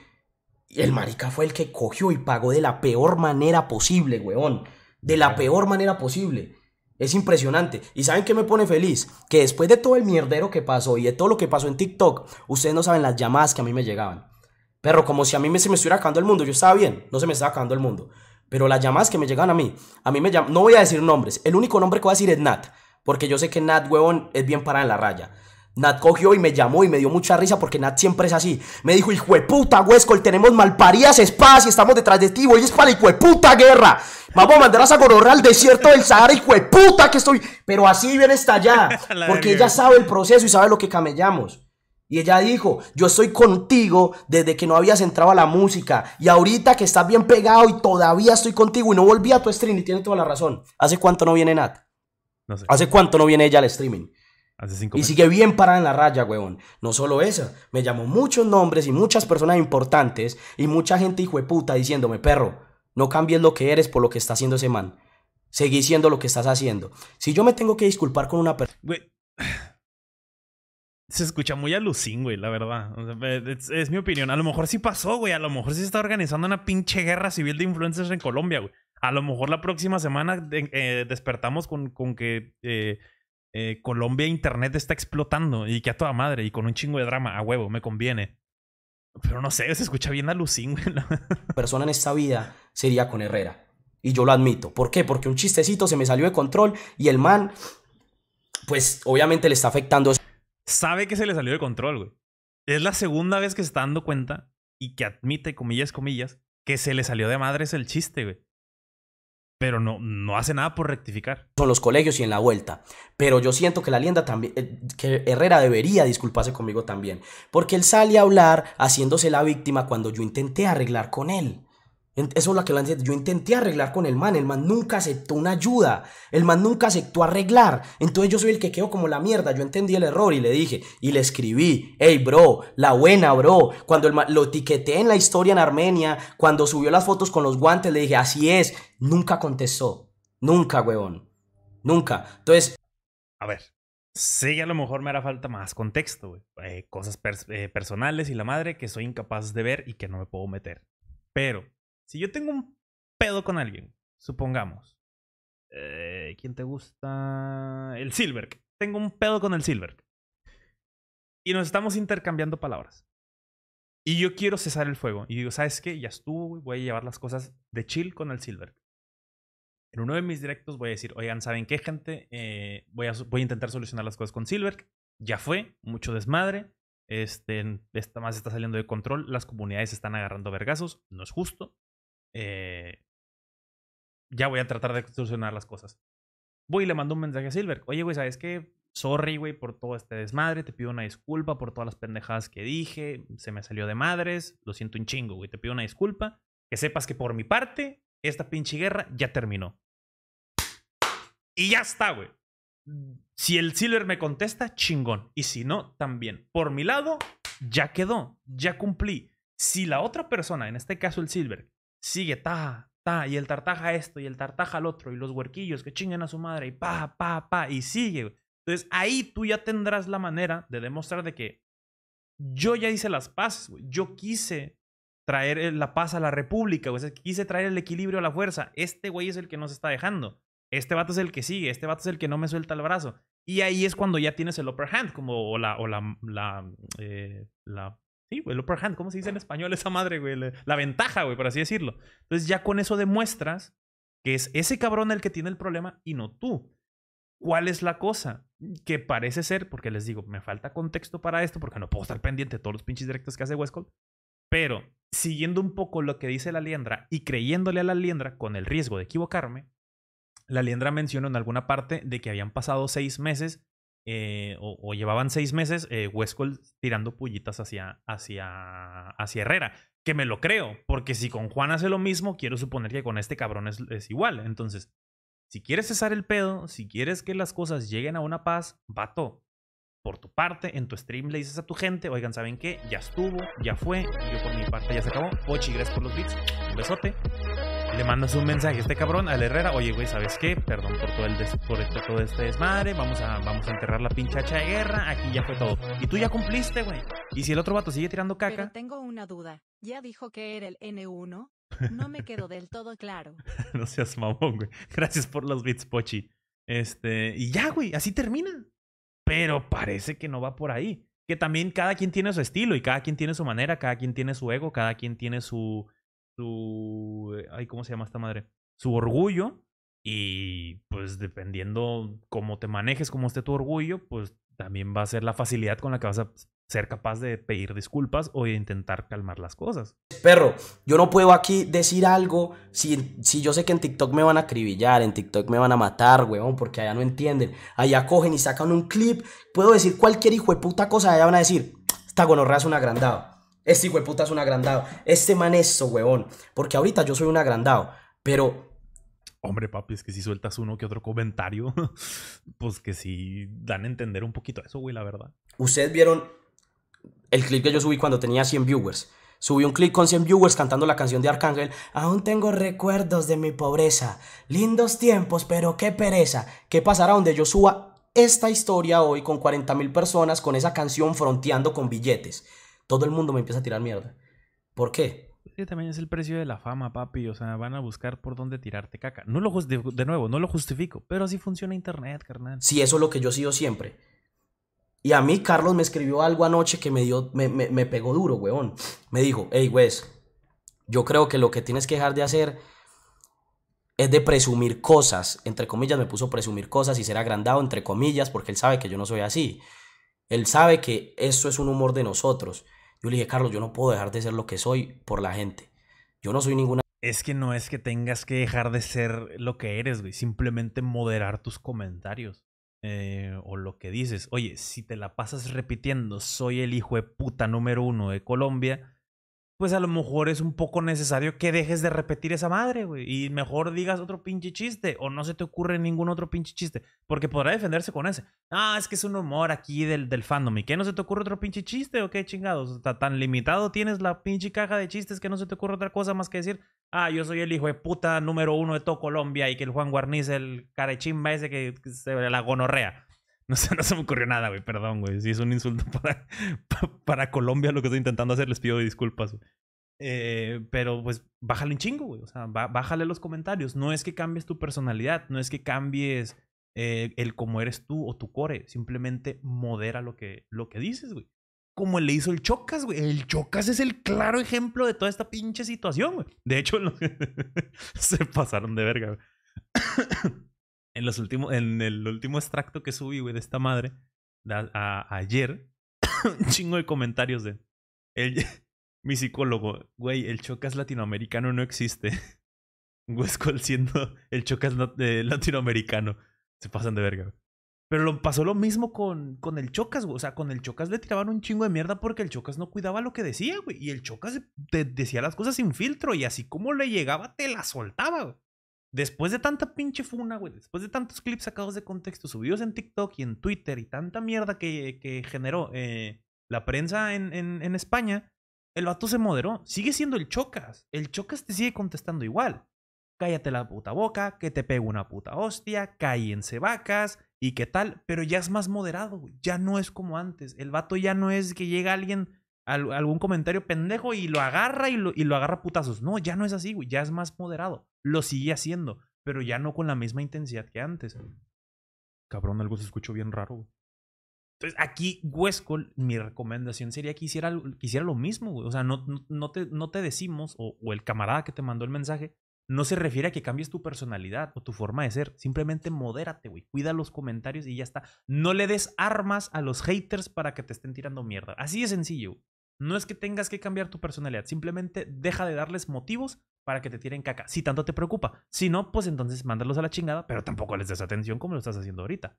Y el marica fue el que cogió y pagó de la peor manera posible, weón. De la peor manera posible. Es impresionante. ¿Y saben qué me pone feliz? Que después de todo el mierdero que pasó y de todo lo que pasó en TikTok, ustedes no saben las llamadas que a mí me llegaban pero como si a mí me, se me estuviera acabando el mundo. Yo estaba bien, no se me estaba acabando el mundo. Pero las llamadas que me llegan a mí, a mí me llaman, no voy a decir nombres. El único nombre que voy a decir es Nat, porque yo sé que Nat, huevón, es bien parada en la raya. Nat cogió y me llamó y me dio mucha risa porque Nat siempre es así. Me dijo, hijo de puta, huesco tenemos malparías espas y estamos detrás de ti, voy es para hijo puta guerra. Vamos a mandar a Zagororra al desierto del Sahara, hijo puta que estoy. Pero así bien está ya, porque ella sabe el proceso y sabe lo que camellamos. Y ella dijo, yo estoy contigo desde que no habías entrado a la música. Y ahorita que estás bien pegado y todavía estoy contigo y no volví a tu streaming. Y tiene toda la razón. ¿Hace cuánto no viene Nat? No sé. ¿Hace cuánto no viene ella al streaming? Hace cinco y sigue bien parada en la raya, huevón. No solo esa, me llamó muchos nombres y muchas personas importantes y mucha gente hijo de puta diciéndome, perro, no cambies lo que eres por lo que está haciendo ese man. Seguí siendo lo que estás haciendo. Si yo me tengo que disculpar con una persona se escucha muy a Lucín, güey, la verdad. es, mi opinión. A lo mejor sí pasó, güey. A lo mejor sí se está organizando una pinche guerra civil de influencers en Colombia, güey. A lo mejor la próxima semana eh, despertamos con, que eh, eh, Colombia Internet está explotando y que a toda madre y con un chingo de drama. A huevo, me conviene. Pero no sé, se escucha bien a Lucín, güey. Persona en esta vida sería con Herrera. Y yo lo admito. ¿Por qué? Porque un chistecito se me salió de control y el man pues obviamente le está afectando sabe que se le salió de control, güey. Es la segunda vez que se está dando cuenta y que admite, comillas, comillas, que se le salió de madres el chiste, güey. Pero no, no hace nada por rectificar. Son los colegios y en la vuelta. Pero yo siento que la lienda también, eh, que Herrera debería disculparse conmigo también. Porque él sale a hablar haciéndose la víctima cuando yo intenté arreglar con él. Eso es lo que la, yo intenté arreglar con el man. El man nunca aceptó una ayuda. El man nunca aceptó arreglar. Entonces yo soy el que quedo como la mierda. Yo entendí el error y le dije. Y le escribí. Hey, bro. La buena, bro. Cuando el lo etiqueté en la historia en Armenia. Cuando subió las fotos con los guantes, le dije, así es. Nunca contestó. Nunca, huevón. Nunca. Entonces. A ver. Sí, a lo mejor me hará falta más contexto, eh, cosas eh, personales y la madre que soy incapaz de ver y que no me puedo meter. Pero si yo tengo un pedo con alguien, supongamos. Eh, ¿Quién te gusta? El Silver. Tengo un pedo con el Silver. Y nos estamos intercambiando palabras. Y yo quiero cesar el fuego. Y digo, ¿sabes qué? Ya estuvo, voy a llevar las cosas de chill con el Silver. En uno de mis directos voy a decir, oigan, ¿saben qué, gente? Eh, voy, a, voy a intentar solucionar las cosas con Silver. Ya fue, mucho desmadre. Este, esta más está saliendo de control. Las comunidades están agarrando vergazos. No es justo. Eh, ya voy a tratar de solucionar las cosas. Voy y le mando un mensaje a Silver. Oye, güey, ¿sabes qué? Sorry, güey, por todo este desmadre. Te pido una disculpa por todas las pendejadas que dije. Se me salió de madres. Lo siento un chingo, güey. Te pido una disculpa. Que sepas que por mi parte, esta pinche guerra ya terminó. Y ya está, güey. Si el Silver me contesta, chingón. Y si no, también. Por mi lado, ya quedó. Ya cumplí. Si la otra persona, en este caso el Silver, sigue, ta, ta, y el tartaja esto, y el tartaja al otro, y los huerquillos que chingan a su madre, y pa, pa, pa, y sigue. Entonces ahí tú ya tendrás la manera de demostrar de que yo ya hice las paces, Yo quise traer eh, la paz a la república, O quise traer el equilibrio a la fuerza. Este güey es el que nos está dejando. Este vato es el que sigue, este vato es el que no me suelta el brazo. Y ahí es cuando ya tienes el upper hand, como o la, o la, la, eh, la Sí, güey, el upper hand, ¿cómo se dice en español esa madre, güey? La, ventaja, güey, por así decirlo. Entonces ya con eso demuestras que es ese cabrón el que tiene el problema y no tú. ¿Cuál es la cosa? Que parece ser, porque les digo, me falta contexto para esto, porque no puedo estar pendiente de todos los pinches directos que hace Westcott. Pero siguiendo un poco lo que dice la liendra y creyéndole a la liendra con el riesgo de equivocarme, la liendra menciona en alguna parte de que habían pasado seis meses eh, o, llevaban seis meses, eh, tirando pullitas hacia, hacia, hacia Herrera. Que me lo creo, porque si con Juan hace lo mismo, quiero suponer que con este cabrón es, igual. Entonces, si quieres cesar el pedo, si quieres que las cosas lleguen a una paz, vato, por tu parte, en tu stream le dices a tu gente, oigan, ¿saben qué? Ya estuvo, ya fue, yo por mi parte ya se acabó. Pochi, gracias por los bits, un besote, le mandas un mensaje a este cabrón, al Herrera, oye, güey, ¿sabes qué? Perdón por todo, el por este, todo este desmadre, vamos a, vamos a enterrar la pinchacha de guerra, aquí ya fue todo. Y tú ya cumpliste, güey. Y si el otro vato sigue tirando caca... tengo una duda, ¿ya dijo que era el N1? No me quedó del todo claro. no seas mamón, güey. Gracias por los bits, Pochi. Este, y ya, güey, así termina. Pero parece que no va por ahí. Que también cada quien tiene su estilo y cada quien tiene su manera, cada quien tiene su ego, cada quien tiene su, su, eh, ay, ¿cómo se llama esta madre? Su orgullo y pues dependiendo cómo te manejes, cómo esté tu orgullo, pues también va a ser la facilidad con la que vas a ser capaz de pedir disculpas o de intentar calmar las cosas. Perro, yo no puedo aquí decir algo si, si yo sé que en TikTok me van a acribillar, en TikTok me van a matar, weón, porque allá no entienden. Allá cogen y sacan un clip, puedo decir cualquier hijo de puta cosa, allá van a decir, esta gonorrea es un agrandado. Este hijo puta es un agrandado. Este man eso, huevón. Porque ahorita yo soy un agrandado. Pero. Hombre, papi, es que si sueltas uno que otro comentario, pues que si dan a entender un poquito eso, güey, la verdad. Ustedes vieron el clip que yo subí cuando tenía 100 viewers. Subí un clip con 100 viewers cantando la canción de Arcángel. Aún tengo recuerdos de mi pobreza. Lindos tiempos, pero qué pereza. ¿Qué pasará donde yo suba esta historia hoy con 40 mil personas con esa canción fronteando con billetes? todo el mundo me empieza a tirar mierda. ¿Por qué? Sí, también es el precio de la fama, papi. O sea, van a buscar por dónde tirarte caca. No lo de nuevo, no lo justifico, pero así funciona Internet, carnal. Sí, eso es lo que yo sigo siempre. Y a mí Carlos me escribió algo anoche que me dio, me, pegó duro, weón. Me dijo, hey, Wes, yo creo que lo que tienes que dejar de hacer es de presumir cosas. Entre comillas, me puso presumir cosas y ser agrandado, entre comillas, porque él sabe que yo no soy así. Él sabe que eso es un humor de nosotros. Yo le dije, Carlos, yo no puedo dejar de ser lo que soy por la gente. Yo no soy ninguna... Es que no es que tengas que dejar de ser lo que eres, güey. Simplemente moderar tus comentarios. Eh, o lo que dices. Oye, si te la pasas repitiendo, soy el hijo de puta número uno de Colombia, pues a lo mejor es un poco necesario que dejes de repetir esa madre, güey. Y mejor digas otro pinche chiste. O no se te ocurre ningún otro pinche chiste. Porque podrá defenderse con ese. Ah, es que es un humor aquí del, del fandom. ¿Y qué no se te ocurre otro pinche chiste? ¿O qué chingados? está tan limitado tienes la pinche caja de chistes que no se te ocurre otra cosa más que decir. Ah, yo soy el hijo de puta número uno de todo Colombia y que el Juan Guarniz, el carechimba ese que se la gonorrea. No sé, no se me ocurrió nada, güey. Perdón, güey. Si es un insulto para, para Colombia lo que estoy intentando hacer, les pido disculpas, eh, pero pues bájale un chingo, güey. O sea, bájale los comentarios. No es que cambies tu personalidad, no es que cambies eh, el cómo eres tú o tu core. Simplemente modera lo que, lo que dices, güey. Como le hizo el Chocas, güey. El Chocas es el claro ejemplo de toda esta pinche situación, güey. De hecho, se pasaron de verga, güey en, los en el último extracto que subí, güey, de esta madre, ayer, un chingo de comentarios de... El, mi psicólogo, güey, el chocas latinoamericano no existe. Huescol siendo el chocas eh, latinoamericano. Se pasan de verga, güey. Pero pasó lo mismo con, con el Chocas, güey. O sea, con el Chocas le tiraban un chingo de mierda porque el Chocas no cuidaba lo que decía, güey. Y el Chocas decía las cosas sin filtro y así como le llegaba, te la soltaba, güey después de tanta pinche funa, güey, después de tantos clips sacados de contexto, subidos en TikTok y en Twitter y tanta mierda que, generó eh, la prensa en, España, el vato se moderó. Sigue siendo el Chocas. El Chocas te sigue contestando igual. Cállate la puta boca, que te pego una puta hostia, cállense vacas y qué tal, pero ya es más moderado, ya no es como antes. El vato ya no es que llega alguien algún comentario pendejo y lo agarra y lo, y lo agarra putazos. No, ya no es así, güey, ya es más moderado. Lo sigue haciendo, pero ya no con la misma intensidad que antes. Cabrón, algo se escuchó bien raro, güey. Entonces, aquí Huesco, mi recomendación sería que hiciera, lo mismo, güey. O sea, no, te, no te decimos, o, el camarada que te mandó el mensaje, no se refiere a que cambies tu personalidad o tu forma de ser. Simplemente modérate, güey. Cuida los comentarios y ya está. No le des armas a los haters para que te estén tirando mierda. Así de sencillo. No es que tengas que cambiar tu personalidad, simplemente deja de darles motivos para que te tiren caca, si tanto te preocupa. Si no, pues entonces mándalos a la chingada, pero tampoco les des atención como lo estás haciendo ahorita.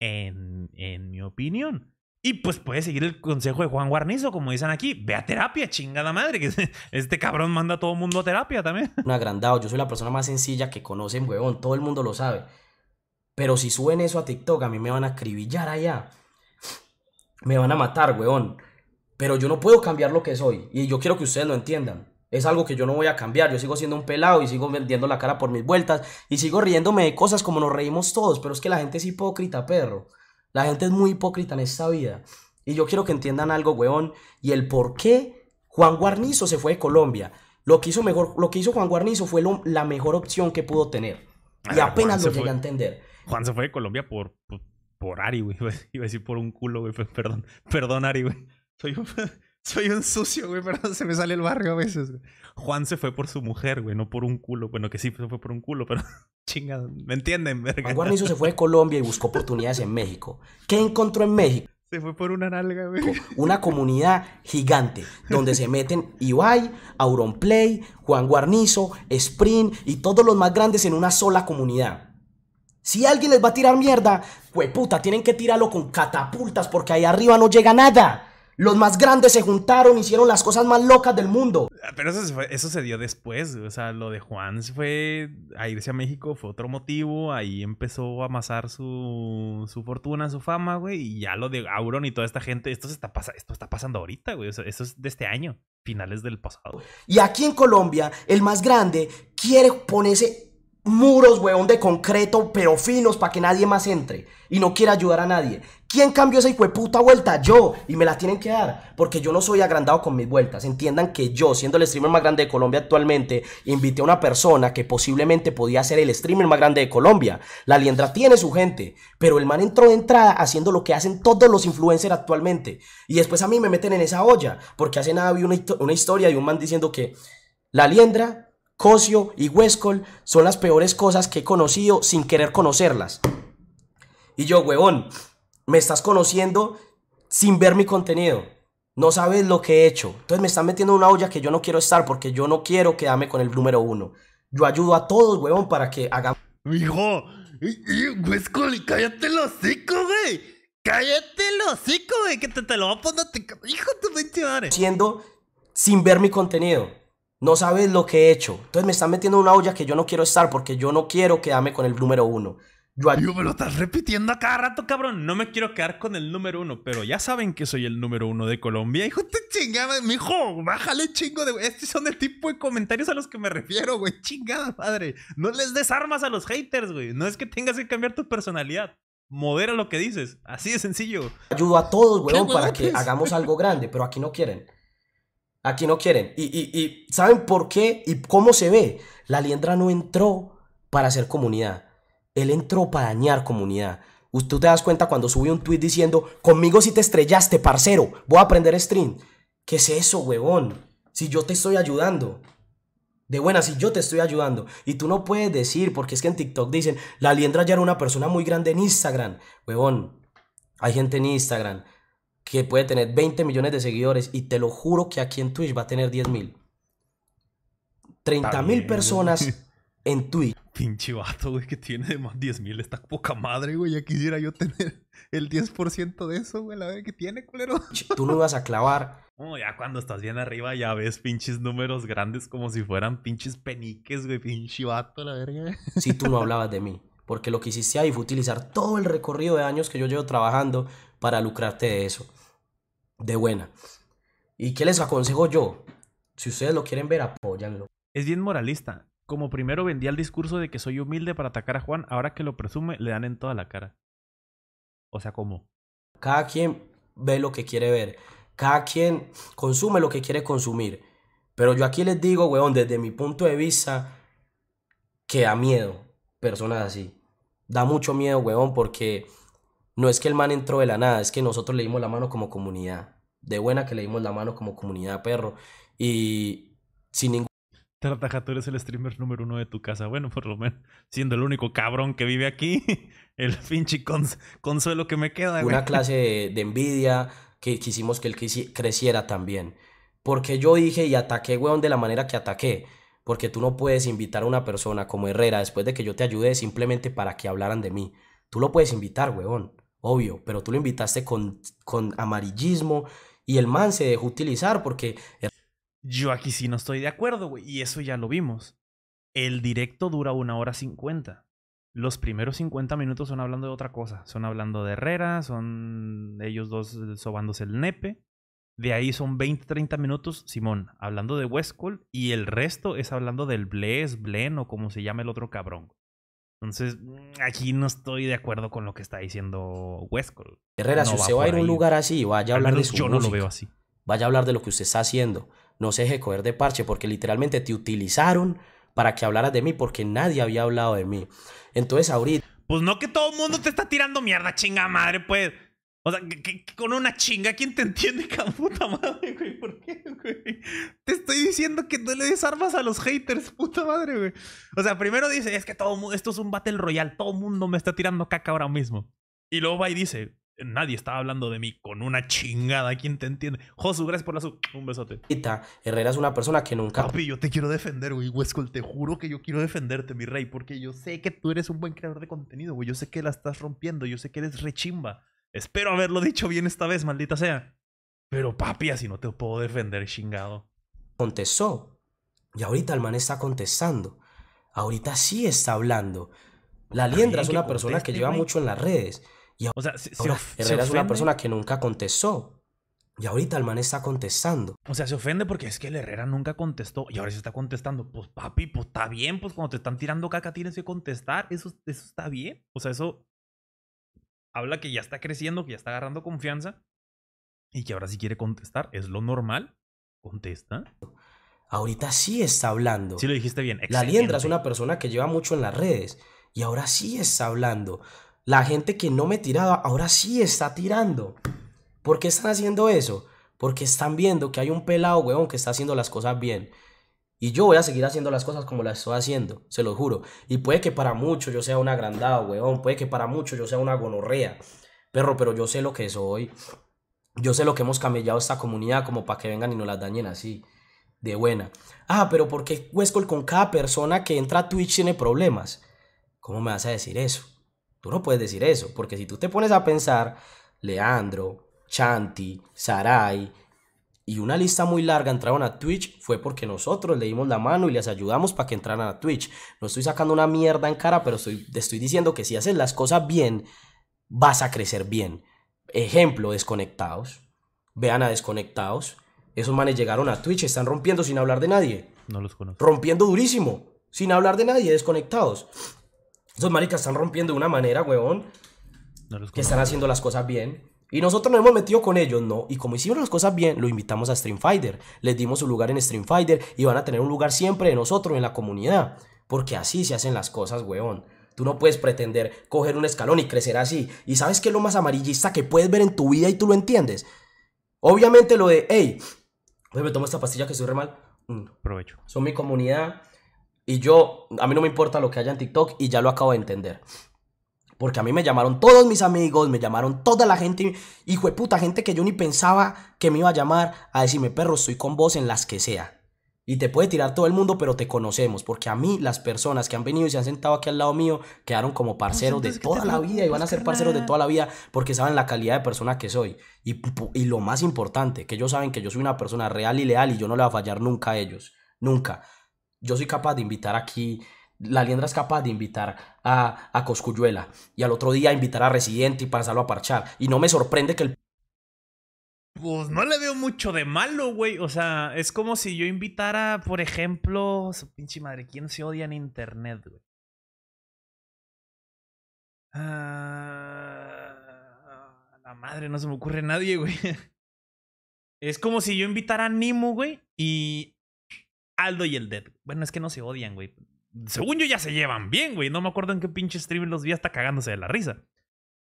En, en mi opinión. Y pues puedes seguir el consejo de Juan Guarnizo, como dicen aquí, ve a terapia, chingada madre, que este cabrón manda a todo mundo a terapia también. Un agrandado, yo soy la persona más sencilla que conocen, huevón, todo el mundo lo sabe. Pero si suben eso a TikTok, a mí me van a acribillar allá. Me van a matar, huevón pero yo no puedo cambiar lo que soy. Y yo quiero que ustedes lo entiendan. Es algo que yo no voy a cambiar. Yo sigo siendo un pelado y sigo vendiendo la cara por mis vueltas y sigo riéndome de cosas como nos reímos todos. Pero es que la gente es hipócrita, perro. La gente es muy hipócrita en esta vida. Y yo quiero que entiendan algo, weón, y el por qué Juan Guarnizo se fue de Colombia. Lo que hizo, mejor, lo que hizo Juan Guarnizo fue la mejor opción que pudo tener. Y apenas lo llegué a entender. Juan se fue de Colombia por, por, Ari, güey. Iba a decir por un culo, güey. Perdón, perdón, Ari, güey. Soy un, sucio, güey, pero se me sale el barrio a veces. Juan se fue por su mujer, güey, no por un culo. Bueno, que sí se fue por un culo, pero chingado. ¿Me entienden, verga? Juan Guarnizo se fue de Colombia y buscó oportunidades en México. ¿Qué encontró en México? Se fue por una nalga, güey. Una comunidad gigante donde se meten Ibai, Auronplay, Juan Guarnizo, Sprint y todos los más grandes en una sola comunidad. Si alguien les va a tirar mierda, güey, puta, tienen que tirarlo con catapultas porque ahí arriba no llega nada. Los más grandes se juntaron, hicieron las cosas más locas del mundo. Ah, pero eso se, dio después, o sea, lo de Juan fue a irse a México, fue otro motivo, ahí empezó a amasar su, fortuna, su fama, güey, y ya lo de Auron y toda esta gente, esto, se está, esto está pasando ahorita, güey, esto es de este año, finales del pasado. Y aquí en Colombia, el más grande quiere ponerse muros, weón, de concreto, pero finos para que nadie más entre y no quiere ayudar a nadie. ¿Quién cambió esa puta vuelta? Yo. Y me la tienen que dar. Porque yo no soy agrandado con mis vueltas. Entiendan que yo, siendo el streamer más grande de Colombia actualmente, invité a una persona que posiblemente podía ser el streamer más grande de Colombia. La Liendra tiene su gente. Pero el man entró de entrada haciendo lo que hacen todos los influencers actualmente. Y después a mí me meten en esa olla. Porque hace nada vi una, historia de un man diciendo que la Liendra, Cosio y Huescol son las peores cosas que he conocido sin querer conocerlas. Y yo, huevón me estás conociendo sin ver mi contenido. No sabes lo que he hecho. Entonces me están metiendo en una olla que yo no quiero estar porque yo no quiero quedarme con el número uno. Yo ayudo a todos, huevón, para que hagan... ¡Hijo! güey, pues, cállate el hocico, güey. Cállate el hocico, güey, que te, te lo va a poner... Hijo de tu mente, madre. Siendo sin ver mi contenido. No sabes lo que he hecho. Entonces me están metiendo en una olla que yo no quiero estar porque yo no quiero quedarme con el número uno. Yo me lo estás repitiendo a cada rato, cabrón. No me quiero quedar con el número uno, pero ya saben que soy el número uno de Colombia. Hijo, te chingada, mijo, bájale chingo de. Estos son el tipo de comentarios a los que me refiero, güey. Chingada padre. No les desarmas a los haters, güey. No es que tengas que cambiar tu personalidad. Modera lo que dices. Así de sencillo. Ayudo a todos, weón, para que hagamos algo grande, pero aquí no quieren. Aquí no quieren. Y, y ¿saben por qué y cómo se ve? La liendra no entró para hacer comunidad él entró para dañar comunidad. Usted te das cuenta cuando sube un tweet diciendo, conmigo si te estrellaste, parcero, voy a aprender stream. ¿Qué es eso, huevón? Si yo te estoy ayudando. De buena, si yo te estoy ayudando. Y tú no puedes decir, porque es que en TikTok dicen, la liendra ya era una persona muy grande en Instagram. Huevón, hay gente en Instagram que puede tener 20 millones de seguidores y te lo juro que aquí en Twitch va a tener 10 mil. 30 mil personas en Twitch. Pinche vato, güey, que tiene de más 10 mil. Está poca madre, güey. Ya quisiera yo tener el 10% de eso, güey. La vez que tiene, culero. Tú lo vas a clavar. ya cuando estás bien arriba ya ves pinches números grandes como si fueran pinches peniques, güey. Pinche vato, la verga. Si tú no hablabas de mí. Porque lo que hiciste ahí fue utilizar todo el recorrido de años que yo llevo trabajando para lucrarte de eso. De buena. ¿Y qué les aconsejo yo? Si ustedes lo quieren ver, apóyanlo. Es bien moralista. Como primero vendía el discurso de que soy humilde para atacar a Juan, ahora que lo presume, le dan en toda la cara. O sea, ¿cómo? Cada quien ve lo que quiere ver. Cada quien consume lo que quiere consumir. Pero yo aquí les digo, weón, desde mi punto de vista, que da miedo personas así. Da mucho miedo, weón, porque no es que el man entró de la nada, es que nosotros le dimos la mano como comunidad. De buena que le dimos la mano como comunidad, perro. Y sin ningún Tartaja, tú eres el streamer número uno de tu casa. Bueno, por lo menos, siendo el único cabrón que vive aquí, el pinche consuelo que me queda. Una clase de, envidia que quisimos que él creciera también. Porque yo dije y ataqué, weón, de la manera que ataqué. Porque tú no puedes invitar a una persona como Herrera después de que yo te ayude simplemente para que hablaran de mí. Tú lo puedes invitar, weón, obvio, pero tú lo invitaste con, con amarillismo y el man se dejó utilizar porque... Yo aquí sí no estoy de acuerdo, güey. Y eso ya lo vimos. El directo dura una hora cincuenta. Los primeros cincuenta minutos son hablando de otra cosa. Son hablando de Herrera, son ellos dos eh, sobándose el nepe. De ahí son 20, 30 minutos, Simón, hablando de Westcold. Y el resto es hablando del Bles, Blen o como se llama el otro cabrón. Entonces, mm, aquí no estoy de acuerdo con lo que está diciendo Westcold. Herrera, si usted va, a ir a un lugar así, vaya a hablar de su Yo no lo veo así. Vaya a hablar de lo que usted está haciendo no se deje coger de parche porque literalmente te utilizaron para que hablaras de mí porque nadie había hablado de mí. Entonces ahorita... Pues no que todo el mundo te está tirando mierda, chinga madre, pues. O sea, con una chinga, ¿quién te entiende, cabrón? Puta madre, güey. ¿Por qué, güey? Te estoy diciendo que no le des armas a los haters, puta madre, güey. O sea, primero dice, es que todo mundo, esto es un Battle Royale, todo mundo me está tirando caca ahora mismo. Y luego va y dice, nadie estaba hablando de mí con una chingada. ¿Quién te entiende? Josu, gracias por la su... Un besote. Herrera es una persona que nunca. Papi, yo te quiero defender, güey. Huescol, te juro que yo quiero defenderte, mi rey, porque yo sé que tú eres un buen creador de contenido, güey. Yo sé que la estás rompiendo, yo sé que eres rechimba. Espero haberlo dicho bien esta vez, maldita sea. Pero papi, así no te puedo defender, chingado. Contestó. Y ahorita el man está contestando. Ahorita sí está hablando. La Liendra es una persona que lleva mucho en las redes o sea, Herrera es una persona que nunca contestó. Y ahorita el man está contestando. O sea, se ofende porque es que el Herrera nunca contestó y ahora se está contestando. Pues papi, pues está bien, pues cuando te están tirando caca tienes que contestar. Eso, eso está bien. O sea, eso habla que ya está creciendo, que ya está agarrando confianza y que ahora sí quiere contestar. Es lo normal. Contesta. Ahorita sí está hablando. Sí, lo dijiste bien. La Liendra es una persona que lleva mucho en las redes y ahora sí está hablando. La gente que no me tiraba ahora sí está tirando. ¿Por qué están haciendo eso? Porque están viendo que hay un pelado, weón, que está haciendo las cosas bien. Y yo voy a seguir haciendo las cosas como las estoy haciendo, se lo juro. Y puede que para muchos yo sea un agrandado, weón. Puede que para muchos yo sea una gonorrea. Perro, pero yo sé lo que soy. Yo sé lo que hemos camellado esta comunidad como para que vengan y nos las dañen así. De buena. Ah, pero ¿por qué con cada persona que entra a Twitch tiene problemas? ¿Cómo me vas a decir eso? Tú no puedes decir eso, porque si tú te pones a pensar, Leandro, Chanti, Sarai y una lista muy larga entraron a Twitch fue porque nosotros le dimos la mano y les ayudamos para que entraran a Twitch. No estoy sacando una mierda en cara, pero estoy, te estoy diciendo que si haces las cosas bien, vas a crecer bien. Ejemplo, desconectados. Vean a desconectados. Esos manes llegaron a Twitch, están rompiendo sin hablar de nadie. No los Rompiendo durísimo, sin hablar de nadie, desconectados. Esos maricas están rompiendo de una manera, weón. que están haciendo las cosas bien. Y nosotros nos hemos metido con ellos, no. Y como hicimos las cosas bien, lo invitamos a Stream Fighter. Les dimos su lugar en Stream Fighter y van a tener un lugar siempre de nosotros en la comunidad. Porque así se hacen las cosas, weón. Tú no puedes pretender coger un escalón y crecer así. ¿Y sabes qué es lo más amarillista que puedes ver en tu vida y tú lo entiendes? Obviamente lo de, hey, me tomo esta pastilla que estoy re mal. Mm. Provecho. Son mi comunidad, y yo, a mí no me importa lo que haya en TikTok y ya lo acabo de entender. Porque a mí me llamaron todos mis amigos, me llamaron toda la gente, hijo de puta, gente que yo ni pensaba que me iba a llamar a decirme, perro, estoy con vos en las que sea. Y te puede tirar todo el mundo, pero te conocemos. Porque a mí, las personas que han venido y se han sentado aquí al lado mío, quedaron como pues parceros de toda la vida y van a pues, ser parceros de toda la vida porque saben la calidad de persona que soy. Y, lo más importante, que ellos saben que yo soy una persona real y leal y yo no le voy a fallar nunca a ellos. Nunca. Yo soy capaz de invitar aquí, la Liendra es capaz de invitar a, a Coscuyuela y al otro día invitar a Residente y pasarlo a parchar. Y no me sorprende que el... Pues no le veo mucho de malo, güey. O sea, es como si yo invitara, por ejemplo, su pinche madre, ¿quién se odia en internet, güey? Ah, la madre, no se me ocurre nadie, güey. Es como si yo invitara a Nimo, güey, y Aldo y el Dead. Bueno, es que no se odian, güey. Según yo ya se llevan bien, güey. No me acuerdo en qué pinche stream los vi Está cagándose de la risa.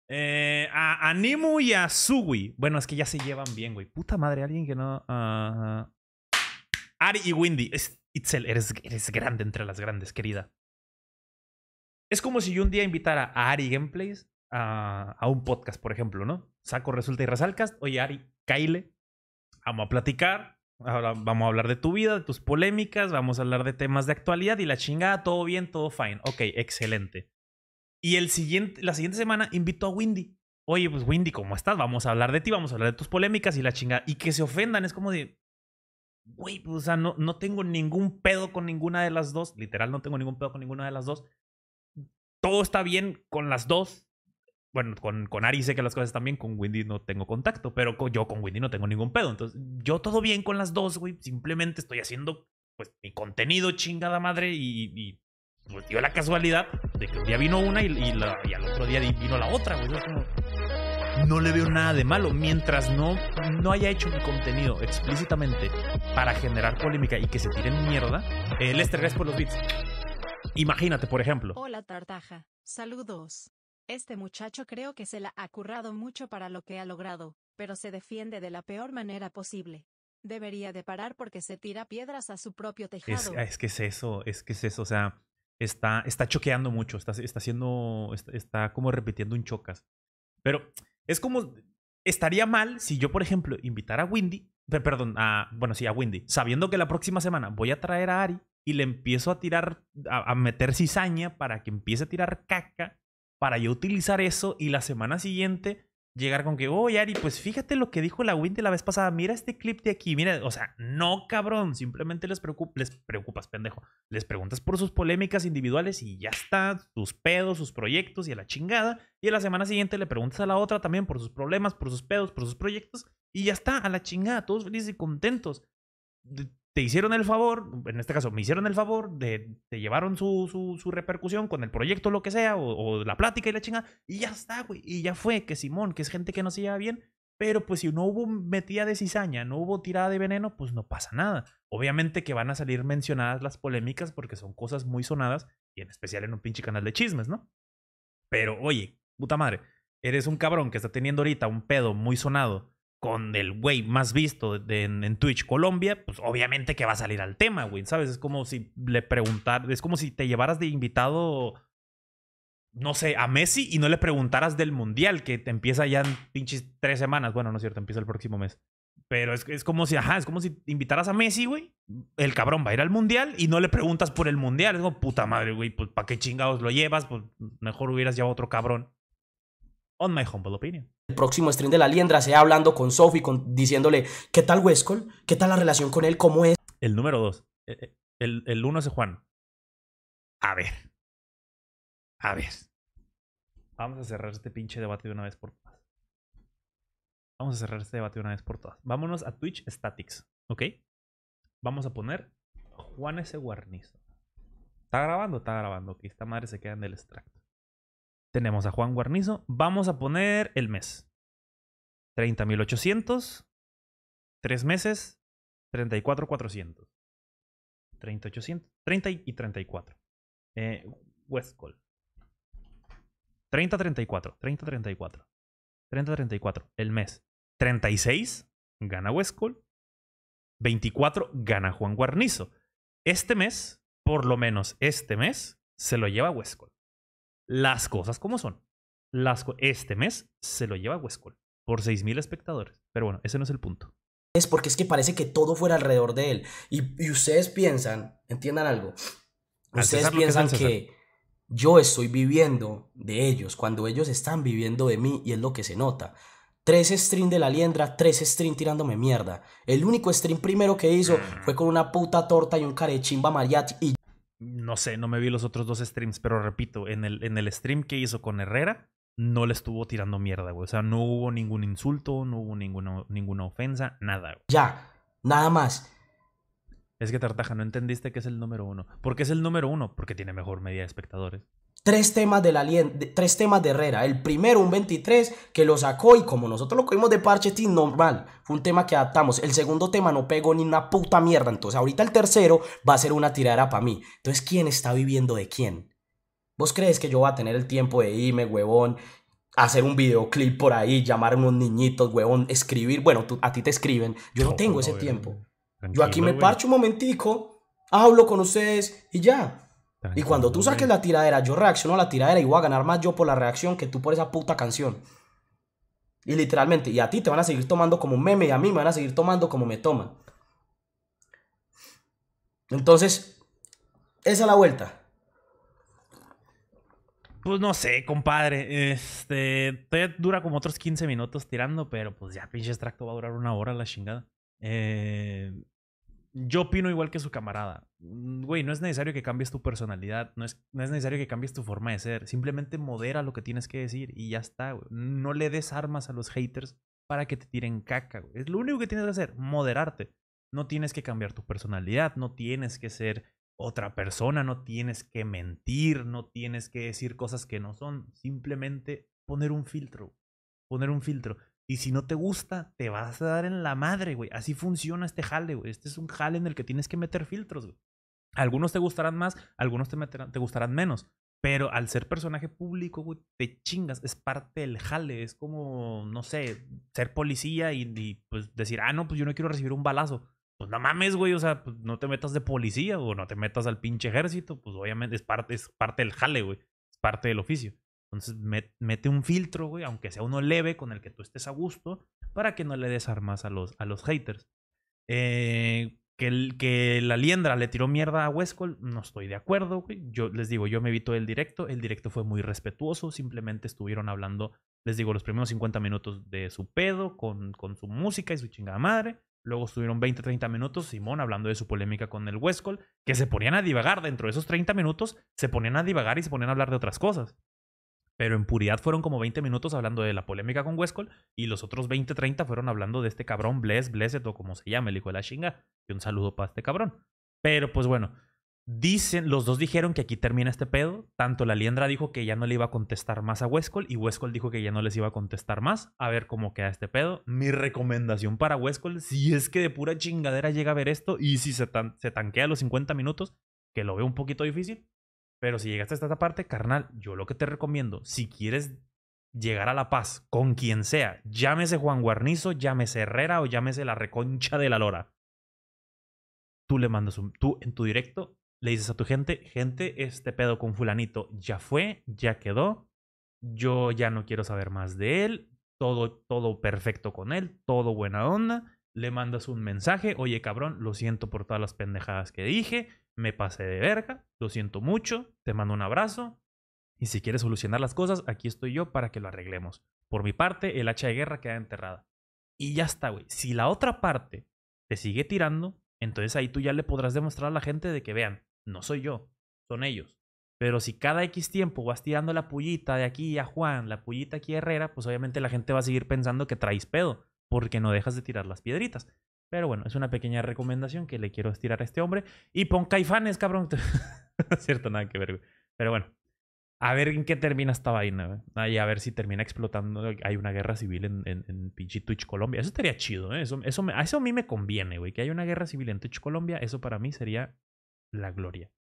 Eh, a Animu y a Sugui. Bueno, es que ya se llevan bien, güey. Puta madre, alguien que no. Ah, Ari y Windy. Itzel, eres, grande entre las grandes, querida. Es como si yo un día invitara a Ari Gameplays a, un podcast, por ejemplo, ¿no? Saco Resulta y Resalcast. Oye, Ari, Kyle, vamos a platicar Ahora vamos a hablar de tu vida, de tus polémicas, vamos a hablar de temas de actualidad y la chingada, todo bien, todo fine. Ok, excelente. Y el siguiente, la siguiente semana invito a Windy. Oye, pues Windy, ¿cómo estás? Vamos a hablar de ti, vamos a hablar de tus polémicas y la chingada. Y que se ofendan, es como de, güey, pues, o sea, no, no tengo ningún pedo con ninguna de las dos. Literal, no tengo ningún pedo con ninguna de las dos. Todo está bien con las dos bueno, con, con Ari sé que las cosas están bien, con Wendy no tengo contacto, pero yo con Wendy no tengo ningún pedo. Entonces, yo todo bien con las dos, güey. Simplemente estoy haciendo, pues, mi contenido chingada madre y, pues, dio la casualidad de que un día vino una y, al otro día vino la otra, güey. no le veo nada de malo mientras no, no haya hecho mi contenido explícitamente para generar polémica y que se tiren mierda. Eh, Lester, por los bits. Imagínate, por ejemplo. Hola, Tartaja. Saludos. Este muchacho creo que se la ha currado mucho para lo que ha logrado, pero se defiende de la peor manera posible. Debería de parar porque se tira piedras a su propio tejado. Es, que es eso, es que es eso, o sea, está, está choqueando mucho, está, está haciendo, está, como repitiendo un chocas. Pero es como, estaría mal si yo, por ejemplo, invitara a Windy, perdón, a, bueno, sí, a Windy, sabiendo que la próxima semana voy a traer a Ari y le empiezo a tirar, a meter cizaña para que empiece a tirar caca para yo utilizar eso y la semana siguiente llegar con que, oh, Yari pues fíjate lo que dijo la Windy la vez pasada, mira este clip de aquí, mira, o sea, no, cabrón, simplemente les, les preocupas, pendejo, les preguntas por sus polémicas individuales y ya está, sus pedos, sus proyectos y a la chingada, y a la semana siguiente le preguntas a la otra también por sus problemas, por sus pedos, por sus proyectos, y ya está, a la chingada, todos felices y contentos te hicieron el favor, en este caso me hicieron el favor, de, te llevaron su, su, repercusión con el proyecto, lo que sea, o, o, la plática y la chingada, y ya está, güey. Y ya fue, que Simón, que es gente que no se lleva bien, pero pues si no hubo metida de cizaña, no hubo tirada de veneno, pues no pasa nada. Obviamente que van a salir mencionadas las polémicas porque son cosas muy sonadas, y en especial en un pinche canal de chismes, ¿no? Pero oye, puta madre, eres un cabrón que está teniendo ahorita un pedo muy sonado con el güey más visto de, en, Twitch Colombia, pues obviamente que va a salir al tema, güey, ¿sabes? Es como si le preguntar, es como si te llevaras de invitado, no sé, a Messi y no le preguntaras del Mundial, que te empieza ya en pinches tres semanas, bueno, no es cierto, empieza el próximo mes. Pero es, es como si, ajá, es como si invitaras a Messi, güey, el cabrón va a ir al Mundial y no le preguntas por el Mundial, es como, puta madre, güey, pues ¿para qué chingados lo llevas? Pues mejor hubieras llevado otro cabrón On my humble opinion. El próximo stream de la Liendra sea hablando con Sophie, diciéndole qué tal Wescol? qué tal la relación con él, cómo es. El número dos. Eh, eh, el, uno es Juan. A ver. A ver. Vamos a cerrar este pinche debate de una vez por todas. Vamos a cerrar este debate de una vez por todas. Vámonos a Twitch Statics, ¿ok? Vamos a poner Juan ese guarnizo. ¿Está grabando? Está grabando. Que esta madre se queda en el extracto. Tenemos a Juan Guarnizo. Vamos a poner el mes. 30.800. 3 meses. 34.400. 30.800. 30 y 34. Eh, Westcall. 30-34. 30-34. 30-34. El mes. 36 gana Westcall. 24 gana Juan Guarnizo. Este mes, por lo menos este mes, se lo lleva Westcold. Las cosas como son. este mes se lo lleva Huesco por 6.000 espectadores. Pero bueno, ese no es el punto. Es porque es que parece que todo fuera alrededor de él. Y, ustedes piensan, entiendan algo, ah, ustedes piensan que, yo estoy viviendo de ellos cuando ellos están viviendo de mí y es lo que se nota. Tres streams de la liendra, tres streams tirándome mierda. El único stream primero que hizo fue mm. con una puta torta y un carechimba mariachi y no sé, no me vi los otros dos streams, pero repito, en el, en el stream que hizo con Herrera, no le estuvo tirando mierda, güey. O sea, no hubo ningún insulto, no hubo ninguna, ninguna ofensa, nada, güey. Ya, nada más. Es que Tartaja, no entendiste que es el número uno. ¿Por qué es el número uno? Porque tiene mejor media de espectadores. Tres temas, de la, tres temas de Herrera. El primero, un 23, que lo sacó y como nosotros lo cogimos de parche, parchetín, normal. Fue un tema que adaptamos. El segundo tema no pegó ni una puta mierda. Entonces, ahorita el tercero va a ser una tirada para mí. Entonces, ¿quién está viviendo de quién? ¿Vos crees que yo va a tener el tiempo de irme, huevón, hacer un videoclip por ahí, llamar a unos niñitos, huevón, escribir. Bueno, tú, a ti te escriben. Yo no, tengo ese tiempo. Yo aquí me parcho un momentico, hablo con ustedes y ya. Y cuando tú saques la tiradera, yo reacciono a la tiradera y voy a ganar más yo por la reacción que tú por esa puta canción. Y literalmente, y a ti te van a seguir tomando como meme y a mí me van a seguir tomando como me toman. Entonces, esa es la vuelta. Pues no sé, compadre. Este, todavía dura como otros 15 minutos tirando, pero pues ya pinche extracto va a durar una hora la chingada. Eh, yo opino igual que su camarada. Mm, güey, no es necesario que cambies tu personalidad, no es, no es necesario que cambies tu forma de ser. Simplemente modera lo que tienes que decir y ya está, No le des armas a los haters para que te tiren caca, Es lo único que tienes que hacer, moderarte. No tienes que cambiar tu personalidad, no tienes que ser otra persona, no tienes que mentir, no tienes que decir cosas que no son. Simplemente poner un filtro, poner un filtro. Y si no te gusta, te vas a dar en la madre, güey. Así funciona este jale, güey. Este es un jale en el que tienes que meter filtros, güey. Algunos te gustarán más, algunos te, te gustarán menos. Pero al ser personaje público, güey, te chingas. Es parte del jale. Es como, no sé, ser policía y, pues decir, ah, no, pues yo no quiero recibir un balazo pues no mames, güey, o sea, pues, no te metas de policía o no te metas al pinche ejército, pues obviamente es parte, es parte del jale, güey, es parte del oficio. Entonces mete un filtro, güey, aunque sea uno leve con el que tú estés a gusto, para que no le des armas a los, a los haters. Eh, que, que la liendra le tiró mierda a Westcol, no estoy de acuerdo, güey. Yo les digo, yo me evito el directo. El directo fue muy respetuoso, simplemente estuvieron hablando, les digo, los primeros 50 minutos de su pedo, con, su música y su chingada madre. Luego estuvieron 20, 30 minutos Simón hablando de su polémica con el Westcol, que se ponían a divagar dentro de esos 30 minutos, se ponían a divagar y se ponían a hablar de otras cosas. Pero en puridad fueron como 20 minutos hablando de la polémica con Huescol y los otros 20, 30 fueron hablando de este cabrón Bless, Blessed o como se llama, el hijo de la chinga. Y un saludo para este cabrón. Pero pues bueno, dicen, los dos dijeron que aquí termina este pedo. Tanto la Liendra dijo que ya no le iba a contestar más a Huescol y Huescol dijo que ya no les iba a contestar más. A ver cómo queda este pedo. Mi recomendación para Huescol si es que de pura chingadera llega a ver esto y si se, se tanquea los 50 minutos, que lo veo un poquito difícil, pero si llegaste hasta esta parte, carnal, yo lo que te recomiendo, si quieres llegar a la paz con quien sea, llámese Juan Guarnizo, llámese Herrera o llámese la reconcha de la lora. Tú le mandas un, tú en tu directo le dices a tu gente, gente, este pedo con fulanito ya fue, ya quedó, yo ya no quiero saber más de él, todo, todo perfecto con él, todo buena onda, le mandas un mensaje, oye cabrón, lo siento por todas las pendejadas que dije, me pasé de verga, lo siento mucho, te mando un abrazo y si quieres solucionar las cosas, aquí estoy yo para que lo arreglemos. Por mi parte, el hacha de guerra queda enterrada. Y ya está, güey. Si la otra parte te sigue tirando, entonces ahí tú ya le podrás demostrar a la gente de que vean, no soy yo, son ellos. Pero si cada X tiempo vas tirando la pullita de aquí a Juan, la pullita aquí a Herrera, pues obviamente la gente va a seguir pensando que traes pedo, porque no dejas de tirar las piedritas. Pero bueno, es una pequeña recomendación que le quiero estirar a este hombre. Y pon caifanes, cabrón. no es cierto, nada que ver, güey. Pero bueno, a ver en qué termina esta vaina, güey. a ver si termina explotando. Hay una guerra civil en, en, en Twitch Colombia. Eso estaría chido, ¿eh? Eso, eso, me, eso a mí me conviene, güey. Que haya una guerra civil en Twitch Colombia, eso para mí sería la gloria.